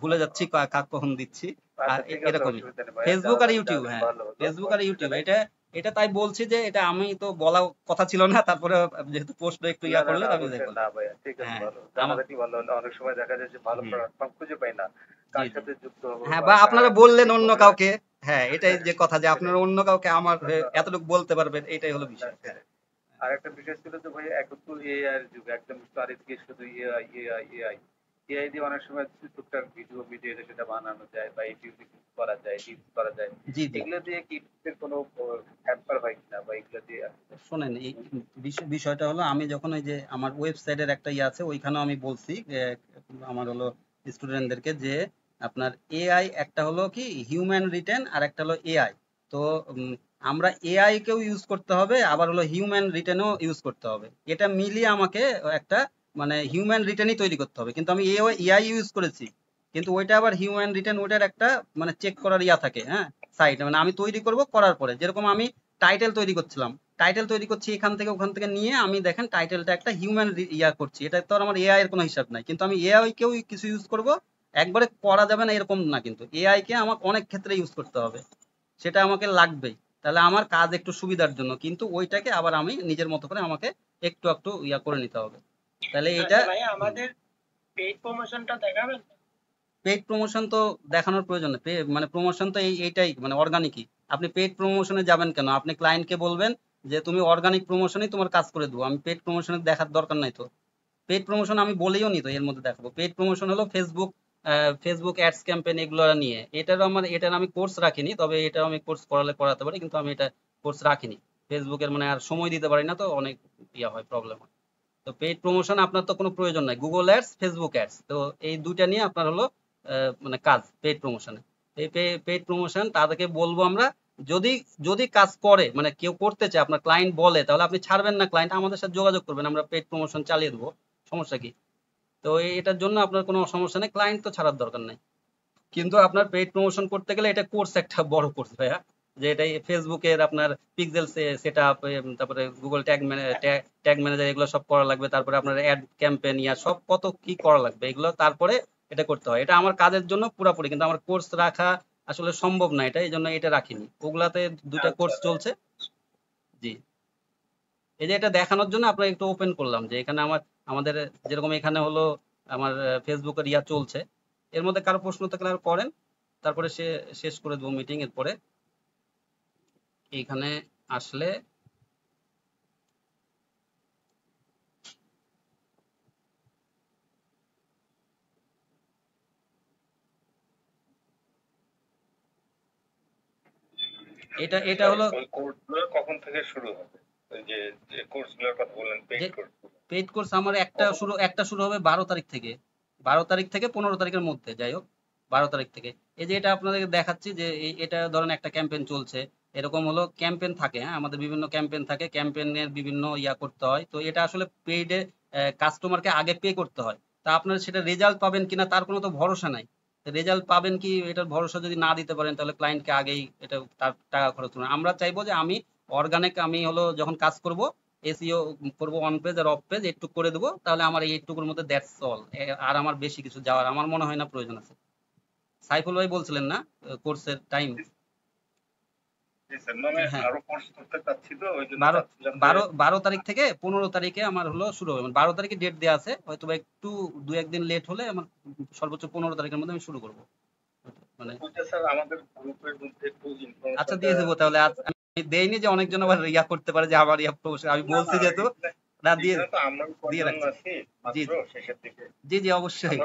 ভুলে যাচ্ছি কাক কখন দিচ্ছি আচ্ছা, আর এরকমই ফেসবুক আর ইউটিউব হ্যাঁ ফেসবুক আর ইউটিউব এটা এটা তাই বলছি যে এটা আমি তো বলা কথা ছিল না তারপরে যেহেতু পোস্ট একটু ইয়া করলে আমি দেখব না ভাইয়া ঠিক আছে হ্যাঁ, ভালো জানাজানি ভালো অনেক সময় দেখা যায় যে ভালো প্ল্যাটফর্ম খুঁজে পাই না কার সাথে যুক্ত হবো হ্যাঁ বা আপনারা বললেন অন্য কাউকে হ্যাঁ এটাই যে কথা যে আপনারা অন্য কাউকে আমার এতটুকু বলতে পারবেন এটাই হলো বিষয় আচ্ছা, আচ্ছা। আর একটা বিষয় ছিল যে ভাই এখন তো এআই এর যুগ একদম তারিখ দিয়ে শুধু এআই এআই এআই এআই দিয়ে অনেক সময় টুকটাক ভিডিও ভিডিও এটা সেটা বানানো যায় বা ইউটিউব করা যায় ডিপ করা যায় এগুলো দিয়ে কি কোনো হ্যাম্পার হয় কিনা বা এগুলো দিয়ে শোনেন এই বিষয়টা হলো আমি যখন ওই যে আমার ওয়েবসাইটের একটা ইয়ে আছে ওইখানেও আমি বলছি আমার হলো স্টুডেন্টদেরকে যে আপনার এআই একটা হলো কি হিউম্যান রিটেন আর একটা হলো এআই তো আমরা এআই কেও ইউজ করতে হবে আবার হলো হিউম্যান রিটেনও ইউজ করতে হবে এটা মিলিয়ে আমাকে একটা মানে হিউম্যান রিটেনই তৈরি করতে হবে কিন্তু আমি এআই ইউজ করেছি কিন্তু ওইটা আবার হিউম্যান রিটেন ওইটার একটা মানে চেক করার ইয়া থাকে হ্যাঁ সাইট মানে আমি তৈরি করব করার পরে যেরকম আমি টাইটেল তৈরি করছিলাম টাইটেল তৈরি করছি এখান থেকে ওখান থেকে নিয়ে আমি দেখেন টাইটেলটা একটা হিউম্যান ইয়া করছি এটা তো আমার এআই এর কোনো হিসাব নাই কিন্তু আমি এআই কেও কিছু ইউজ করব একবারে করা যাবে না এরকম না কিন্তু এআই কে আমাকে অনেক ক্ষেত্রে ইউজ করতে হবে সেটা আমাকে লাগবেই তাহলে আমার কাজ একটু সুবিধার জন্য কিন্তু ওইটাকে আবার আমি নিজের মতো করে আমাকে একটু একটু ইয়া করে নিতে হবে তাহলে আচ্ছা এটা আমাদের পেইড প্রমোশনটা দেখাবেন পেইড প্রমোশন তো দেখানোর প্রয়োজন নেই মানে প্রমোশন তো এই এইটাই মানে অর্গানিকই আপনি পেইড প্রমোশনে যাবেন কেন আপনি ক্লায়েন্টকে বলবেন যে তুমি অর্গানিক প্রমোশনেই তোমার কাজ করে দেবো আমি পেইড প্রমোশনে দেখার দরকার নাই তো পেইড প্রমোশন আমি বলেইও নি তো এর মধ্যে দেখাবো পেইড প্রমোশন হলো ফেসবুক ফেসবুক অ্যাডস ক্যাম্পেইন এগুলো নিয়ে এটারও আমার এটার আমি কোর্স রাখিনি তবে এটাও আমি কোর্স করালে করাতে পারি কিন্তু আমি এটা কোর্স রাখিনি ফেসবুকের মানে আর সময় দিতে পারি না তো অনেক ইয়া হয় প্রবলেম হয় তো পেইড প্রমোশন আপনার তো কোনো প্রয়োজন নাই গুগল অ্যাডস ফেসবুক অ্যাডস তো এই দুইটা নিয়ে আপনার হলো মানে কাজ পেইড প্রমোশনে এই পেইড প্রমোশন তাদেরকে বলবো আমরা যদি যদি কাজ করে মানে কেউ করতে চায় আপনার ক্লায়েন্ট বলে তাহলে আপনি ছাড়বেন না ক্লায়েন্ট আমাদের সাথে যোগাযোগ করবেন আমরা পেইড প্রমোশন চালিয়ে দেবো সমস্যা কি তো এটার জন্য আপনার কোনো সমস্যা নেই ক্লায়েন্ট তো ছাড়ার দরকার নেই কিন্তু আপনার পেইড প্রমোশন করতে গেলে এটা কোর্স একটা বড় কোর্স ভাইয়া যে এটাই ফেসবুকের আপনার পিক্সেল সেট আপ তারপরে গুগল ট্যাগ ট্যাগ ম্যানেজার এগুলো সব করা লাগবে তারপরে আপনার অ্যাড ক্যাম্পেন ইয়া সব কত কি করা লাগবে এগুলো তারপরে এটা করতে হয় এটা আমার কাজের জন্য পুরাপুরি কিন্তু আমার কোর্স রাখা আসলে সম্ভব না এটা এই জন্য এটা রাখিনি ওগুলাতে দুটা কোর্স চলছে জি এই যে এটা দেখানোর জন্য আপনাকে একটু ওপেন করলাম যে এখানে আমার আমাদের যেরকম এখানে হলো আমার ফেসবুকের ইয়া চলছে এর মধ্যে কারো প্রশ্ন থাকলে আর করেন তারপরে সে শেষ করে দেবো মিটিং এর পরে এখানে আসলে এটা এটা হলো কখন থেকে শুরু হবে পেইড কোর্স আমার একটা শুরু একটা শুরু হবে 12 তারিখ থেকে 12 তারিখ থেকে 15 তারিখের মধ্যে যাই হোক 12 তারিখ থেকে এই যে এটা দেখাচ্ছি যে এটা ধরেন একটা ক্যাম্পেইন চলছে এরকম হলো ক্যাম্পেইন থাকে হ্যাঁ আমাদের বিভিন্ন ক্যাম্পেইন থাকে ক্যাম্পেইনের বিভিন্ন ইয়া করতে হয় তো এটা আসলে পেইডে কাস্টমারকে আগে পে করতে হয় তা আপনারা সেটা রেজাল্ট পাবেন কিনা তার কোনো তো ভরসা নাই রেজাল্ট পাবেন কি এটার ভরসা যদি না দিতে পারেন তাহলে ক্লায়েন্টকে আগেই এটা তার টাকা খরচ করুন আমরা চাইবো যে আমি অর্গানিক আমি হলো যখন কাজ করব এসিও করব অন পেজ আর অফ পেজ একটু করে দেবো তাহলে আমার এই একটুকুর মধ্যে দ্যাটস অল আর আমার বেশি কিছু যাওয়ার আমার মনে হয় না প্রয়োজন আছে সাইফুল ভাই বলছিলেন না কোর্সের টাইম হ্যাঁ। বারো তারিখ থেকে পনেরো তারিখে আমার হলো শুরু হবে মানে বারো তারিখে ডেট দেওয়া আছে হয়তো বা একটু দু একদিন লেট হলে আমার সর্বোচ্চ পনেরো তারিখের মধ্যে আমি শুরু করবো মানে আচ্ছা দিয়ে দেবো তাহলে দেয়নি যে অনেকজন আবার ইয়া করতে পারে যে আবার ইয়া আমি বলছি যেহেতু না দিয়ে দিয়ে রাখছি জি জি জি অবশ্যই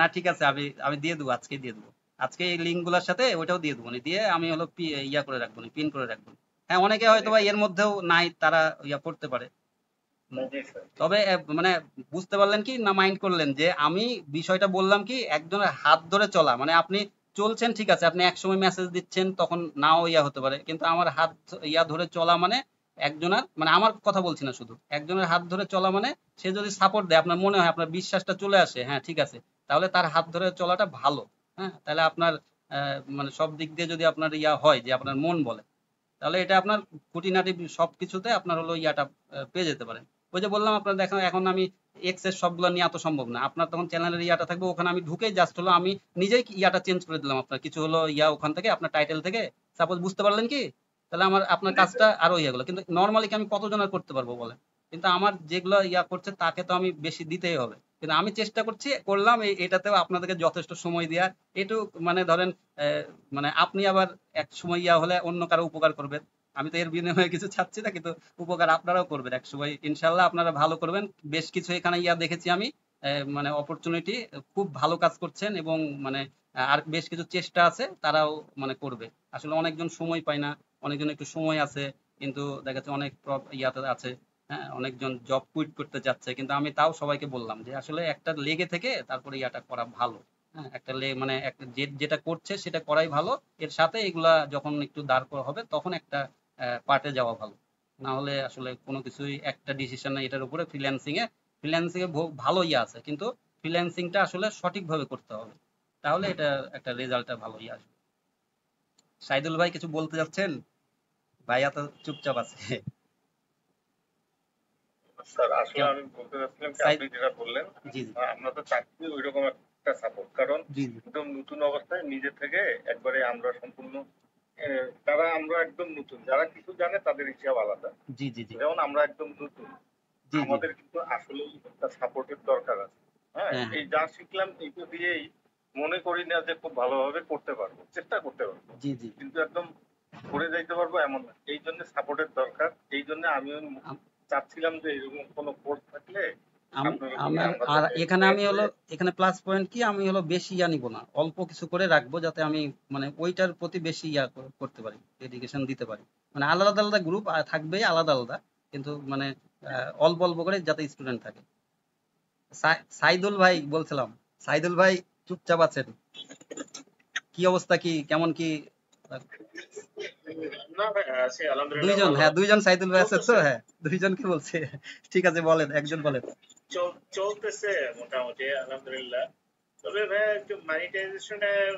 না ঠিক আছে আমি আমি দিয়ে দেবো আজকে দিয়ে দেবো আজকে এই লিঙ্ক গুলার সাথে ওইটাও দিয়ে দেবো দিয়ে আমি হলো ইয়া করে রাখবো পিন করে রাখবো হ্যাঁ অনেকে হয়তো এর মধ্যেও নাই তারা ইয়া পড়তে পারে তবে মানে বুঝতে পারলেন কি না মাইন্ড করলেন যে আমি বিষয়টা বললাম কি একজনের হাত ধরে চলা মানে আপনি চলছেন ঠিক আছে আপনি একসময় মেসেজ দিচ্ছেন তখন নাও ইয়া হতে পারে কিন্তু আমার হাত ইয়া ধরে চলা মানে একজনের মানে আমার কথা বলছি না শুধু একজনের হাত ধরে চলা মানে সে যদি সাপোর্ট দেয় আপনার মনে হয় আপনার বিশ্বাসটা চলে আসে হ্যাঁ ঠিক আছে তাহলে তার হাত ধরে চলাটা ভালো হ্যাঁ তাহলে আপনার মানে সব দিক দিয়ে যদি আপনার ইয়া হয় যে আপনার মন বলে তাহলে এটা আপনার খুঁটিনাটি সব কিছুতে আপনার হলো ইয়াটা পেয়ে যেতে পারেন ওই যে বললাম আপনার দেখেন এখন আমি এক্স সবগুলো নিয়ে এত সম্ভব না আপনার তখন চ্যানেলের ইয়াটা থাকবে ওখানে আমি ঢুকে জাস্ট হলো আমি নিজেই ইয়াটা চেঞ্জ করে দিলাম আপনার কিছু হলো ইয়া ওখান থেকে আপনার টাইটেল থেকে সাপোজ বুঝতে পারলেন কি তাহলে আমার আপনার মানে কাজটা আরো ইয়ে গেলো কিন্তু নর্মালি কি আমি কতজনের করতে পারবো বলে কিন্তু আমার যেগুলো ইয়া করছে তাকে তো আমি বেশি দিতেই হবে কিন্তু আমি চেষ্টা করছি করলাম এটাতেও আপনাদেরকে যথেষ্ট সময় দেওয়ার এটু মানে ধরেন মানে আপনি আবার এক সময় ইয়া হলে অন্য কারো উপকার করবেন আমি তো এর বিনিময়ে কিছু ছাড়ছি না কিন্তু উপকার আপনারাও করবেন এক সময় ইনশাল্লাহ আপনারা ভালো করবেন বেশ কিছু এখানে ইয়া দেখেছি আমি মানে অপরচুনিটি খুব ভালো কাজ করছেন এবং মানে আর বেশ কিছু চেষ্টা আছে তারাও মানে করবে আসলে অনেকজন সময় পায় না অনেকজন একটু সময় আছে কিন্তু দেখা যাচ্ছে অনেক ইয়াতে আছে হ্যাঁ অনেকজন জব কুইট করতে যাচ্ছে কিন্তু আমি তাও সবাইকে বললাম যে আসলে একটা লেগে থেকে তারপরে ইয়াটা করা ভালো হ্যাঁ একটা লে মানে যেটা করছে সেটা করাই ভালো এর সাথে এগুলা যখন একটু দাঁড় করা হবে তখন একটা পার্টে যাওয়া ভালো না হলে আসলে কোনো কিছুই একটা ডিসিশন নেই এটার উপরে ফ্রিল্যান্সিং এ ফ্রিল্যান্সিংয়ে ফ্রিল্যান্সিংয়ে ভালোই আছে কিন্তু ফ্রিল্যান্সিং টা আসলে সঠিকভাবে করতে হবে তাহলে এটা একটা রেজাল্টটা ভালোই আসবে সাইদুল ভাই কিছু বলতে যাচ্ছেন ভাই এত চুপচাপ আছে স্যার আসলে আমি বলতে চাচ্ছিলাম আপনি যেটা বললেন আমরা তো চাচ্ছি ওইরকম একটা সাপোর্ট কারণ একদম নতুন অবস্থায় নিজে থেকে একবারে আমরা সম্পূর্ণ হ্যাঁ, তারা আমরা একদম নতুন যারা কিছু জানে তাদের হিসাব আলাদা জি জি জি যেমন আমরা একদম নতুন আমাদের কিন্তু আসলে একটা সাপোর্টের দরকার আছে হ্যাঁ, হ্যাঁ, হ্যাঁ এই যা শিখলাম এইটা দিয়েই মনে করি না যে খুব ভালোভাবে করতে পারবো চেষ্টা করতে পারবো জি জি কিন্তু একদম করে যাইতে পারবো এমন না এই জন্য সাপোর্টের দরকার এই জন্য আমিও চাচ্ছিলাম যে এরকম কোনো কোর্স থাকলে আর এখানে আমি হলো এখানে প্লাস পয়েন্ট কি আমি হলো বেশি ইয়া নিব না অল্প কিছু করে রাখবো যাতে আমি মানে ওইটার প্রতি বেশি ইয়া করতে পারি এডুকেশন দিতে পারি মানে আলাদা আলাদা গ্রুপ থাকবে আলাদা আলাদা কিন্তু মানে অল্প অল্প করে যাতে স্টুডেন্ট থাকে সাইদুল ভাই বলছিলাম সাইদুল ভাই চুপচাপ আছেন কি অবস্থা কি কেমন কি দুইজন হ্যাঁ দুইজন সাইদুল ভাই আছে তো হ্যাঁ দুইজন কি বলছে ঠিক আছে বলেন একজন বলেন চলতেছে মোটামুটি আলহামদুলিল্লাহ তবে ভাই একটু মানিটাইজেশনের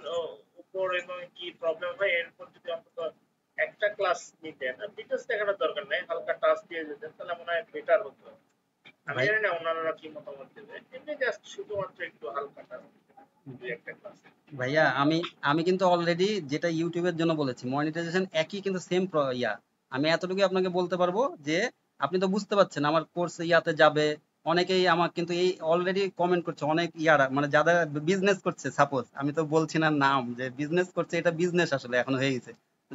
উপর এবং কি প্রবলেম হয় এর উপর যদি অন্তত একটা ক্লাস নিতেন ডিটেলস দেখানোর দরকার নেই হালকা টাস্ক দিয়ে যেতেন তাহলে মনে হয় বেটার হতো আমি জানি না অন্যান্যরা কি মতামত দেবে এমনি জাস্ট শুধুমাত্র একটু হালকা টাস্ক ভাইয়া আমি আমি কিন্তু অলরেডি যেটা ইউটিউবের জন্য বলেছি মনিটাইজেশন একই কিন্তু সেম ইয়া আমি এতটুকু আপনাকে বলতে পারবো যে আপনি তো বুঝতে পারছেন আমার কোর্স ইয়াতে যাবে অনেকেই আমার কিন্তু এই অলরেডি কমেন্ট করছে অনেক ইয়ারা মানে যারা বিজনেস করছে সাপোজ আমি তো বলছি না নাম যে বিজনেস করছে এটা বিজনেস আসলে এখন হয়ে গেছে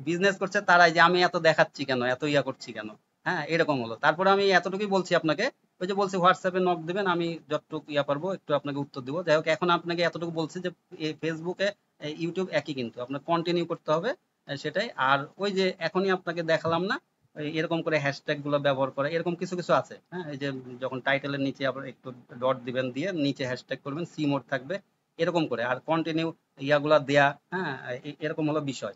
বিজনেস করছে তারাই যে আমি এত দেখাচ্ছি কেন এত ইয়া করছি কেন হ্যাঁ এরকম হলো তারপরে আমি এতটুকুই বলছি আপনাকে ওই যে বলছি হোয়াটসঅ্যাপে নক দিবেন আমি যতটুকু ইয়া পারবো একটু আপনাকে উত্তর দিব যাই হোক এখন আপনাকে এতটুকু বলছি যে ফেসবুকে ইউটিউব একই কিন্তু আপনার কন্টিনিউ করতে হবে সেটাই আর ওই যে এখনই আপনাকে দেখালাম না এরকম করে হ্যাশট্যাগ গুলো ব্যবহার করা এরকম কিছু কিছু আছে হ্যাঁ এই যে যখন টাইটেলের নিচে আবার একটু ডট দিবেন দিয়ে নিচে হ্যাশট্যাগ করবেন সি মোড থাকবে এরকম করে আর কন্টিনিউ ইয়াগুলা দেয়া হ্যাঁ এরকম হলো বিষয়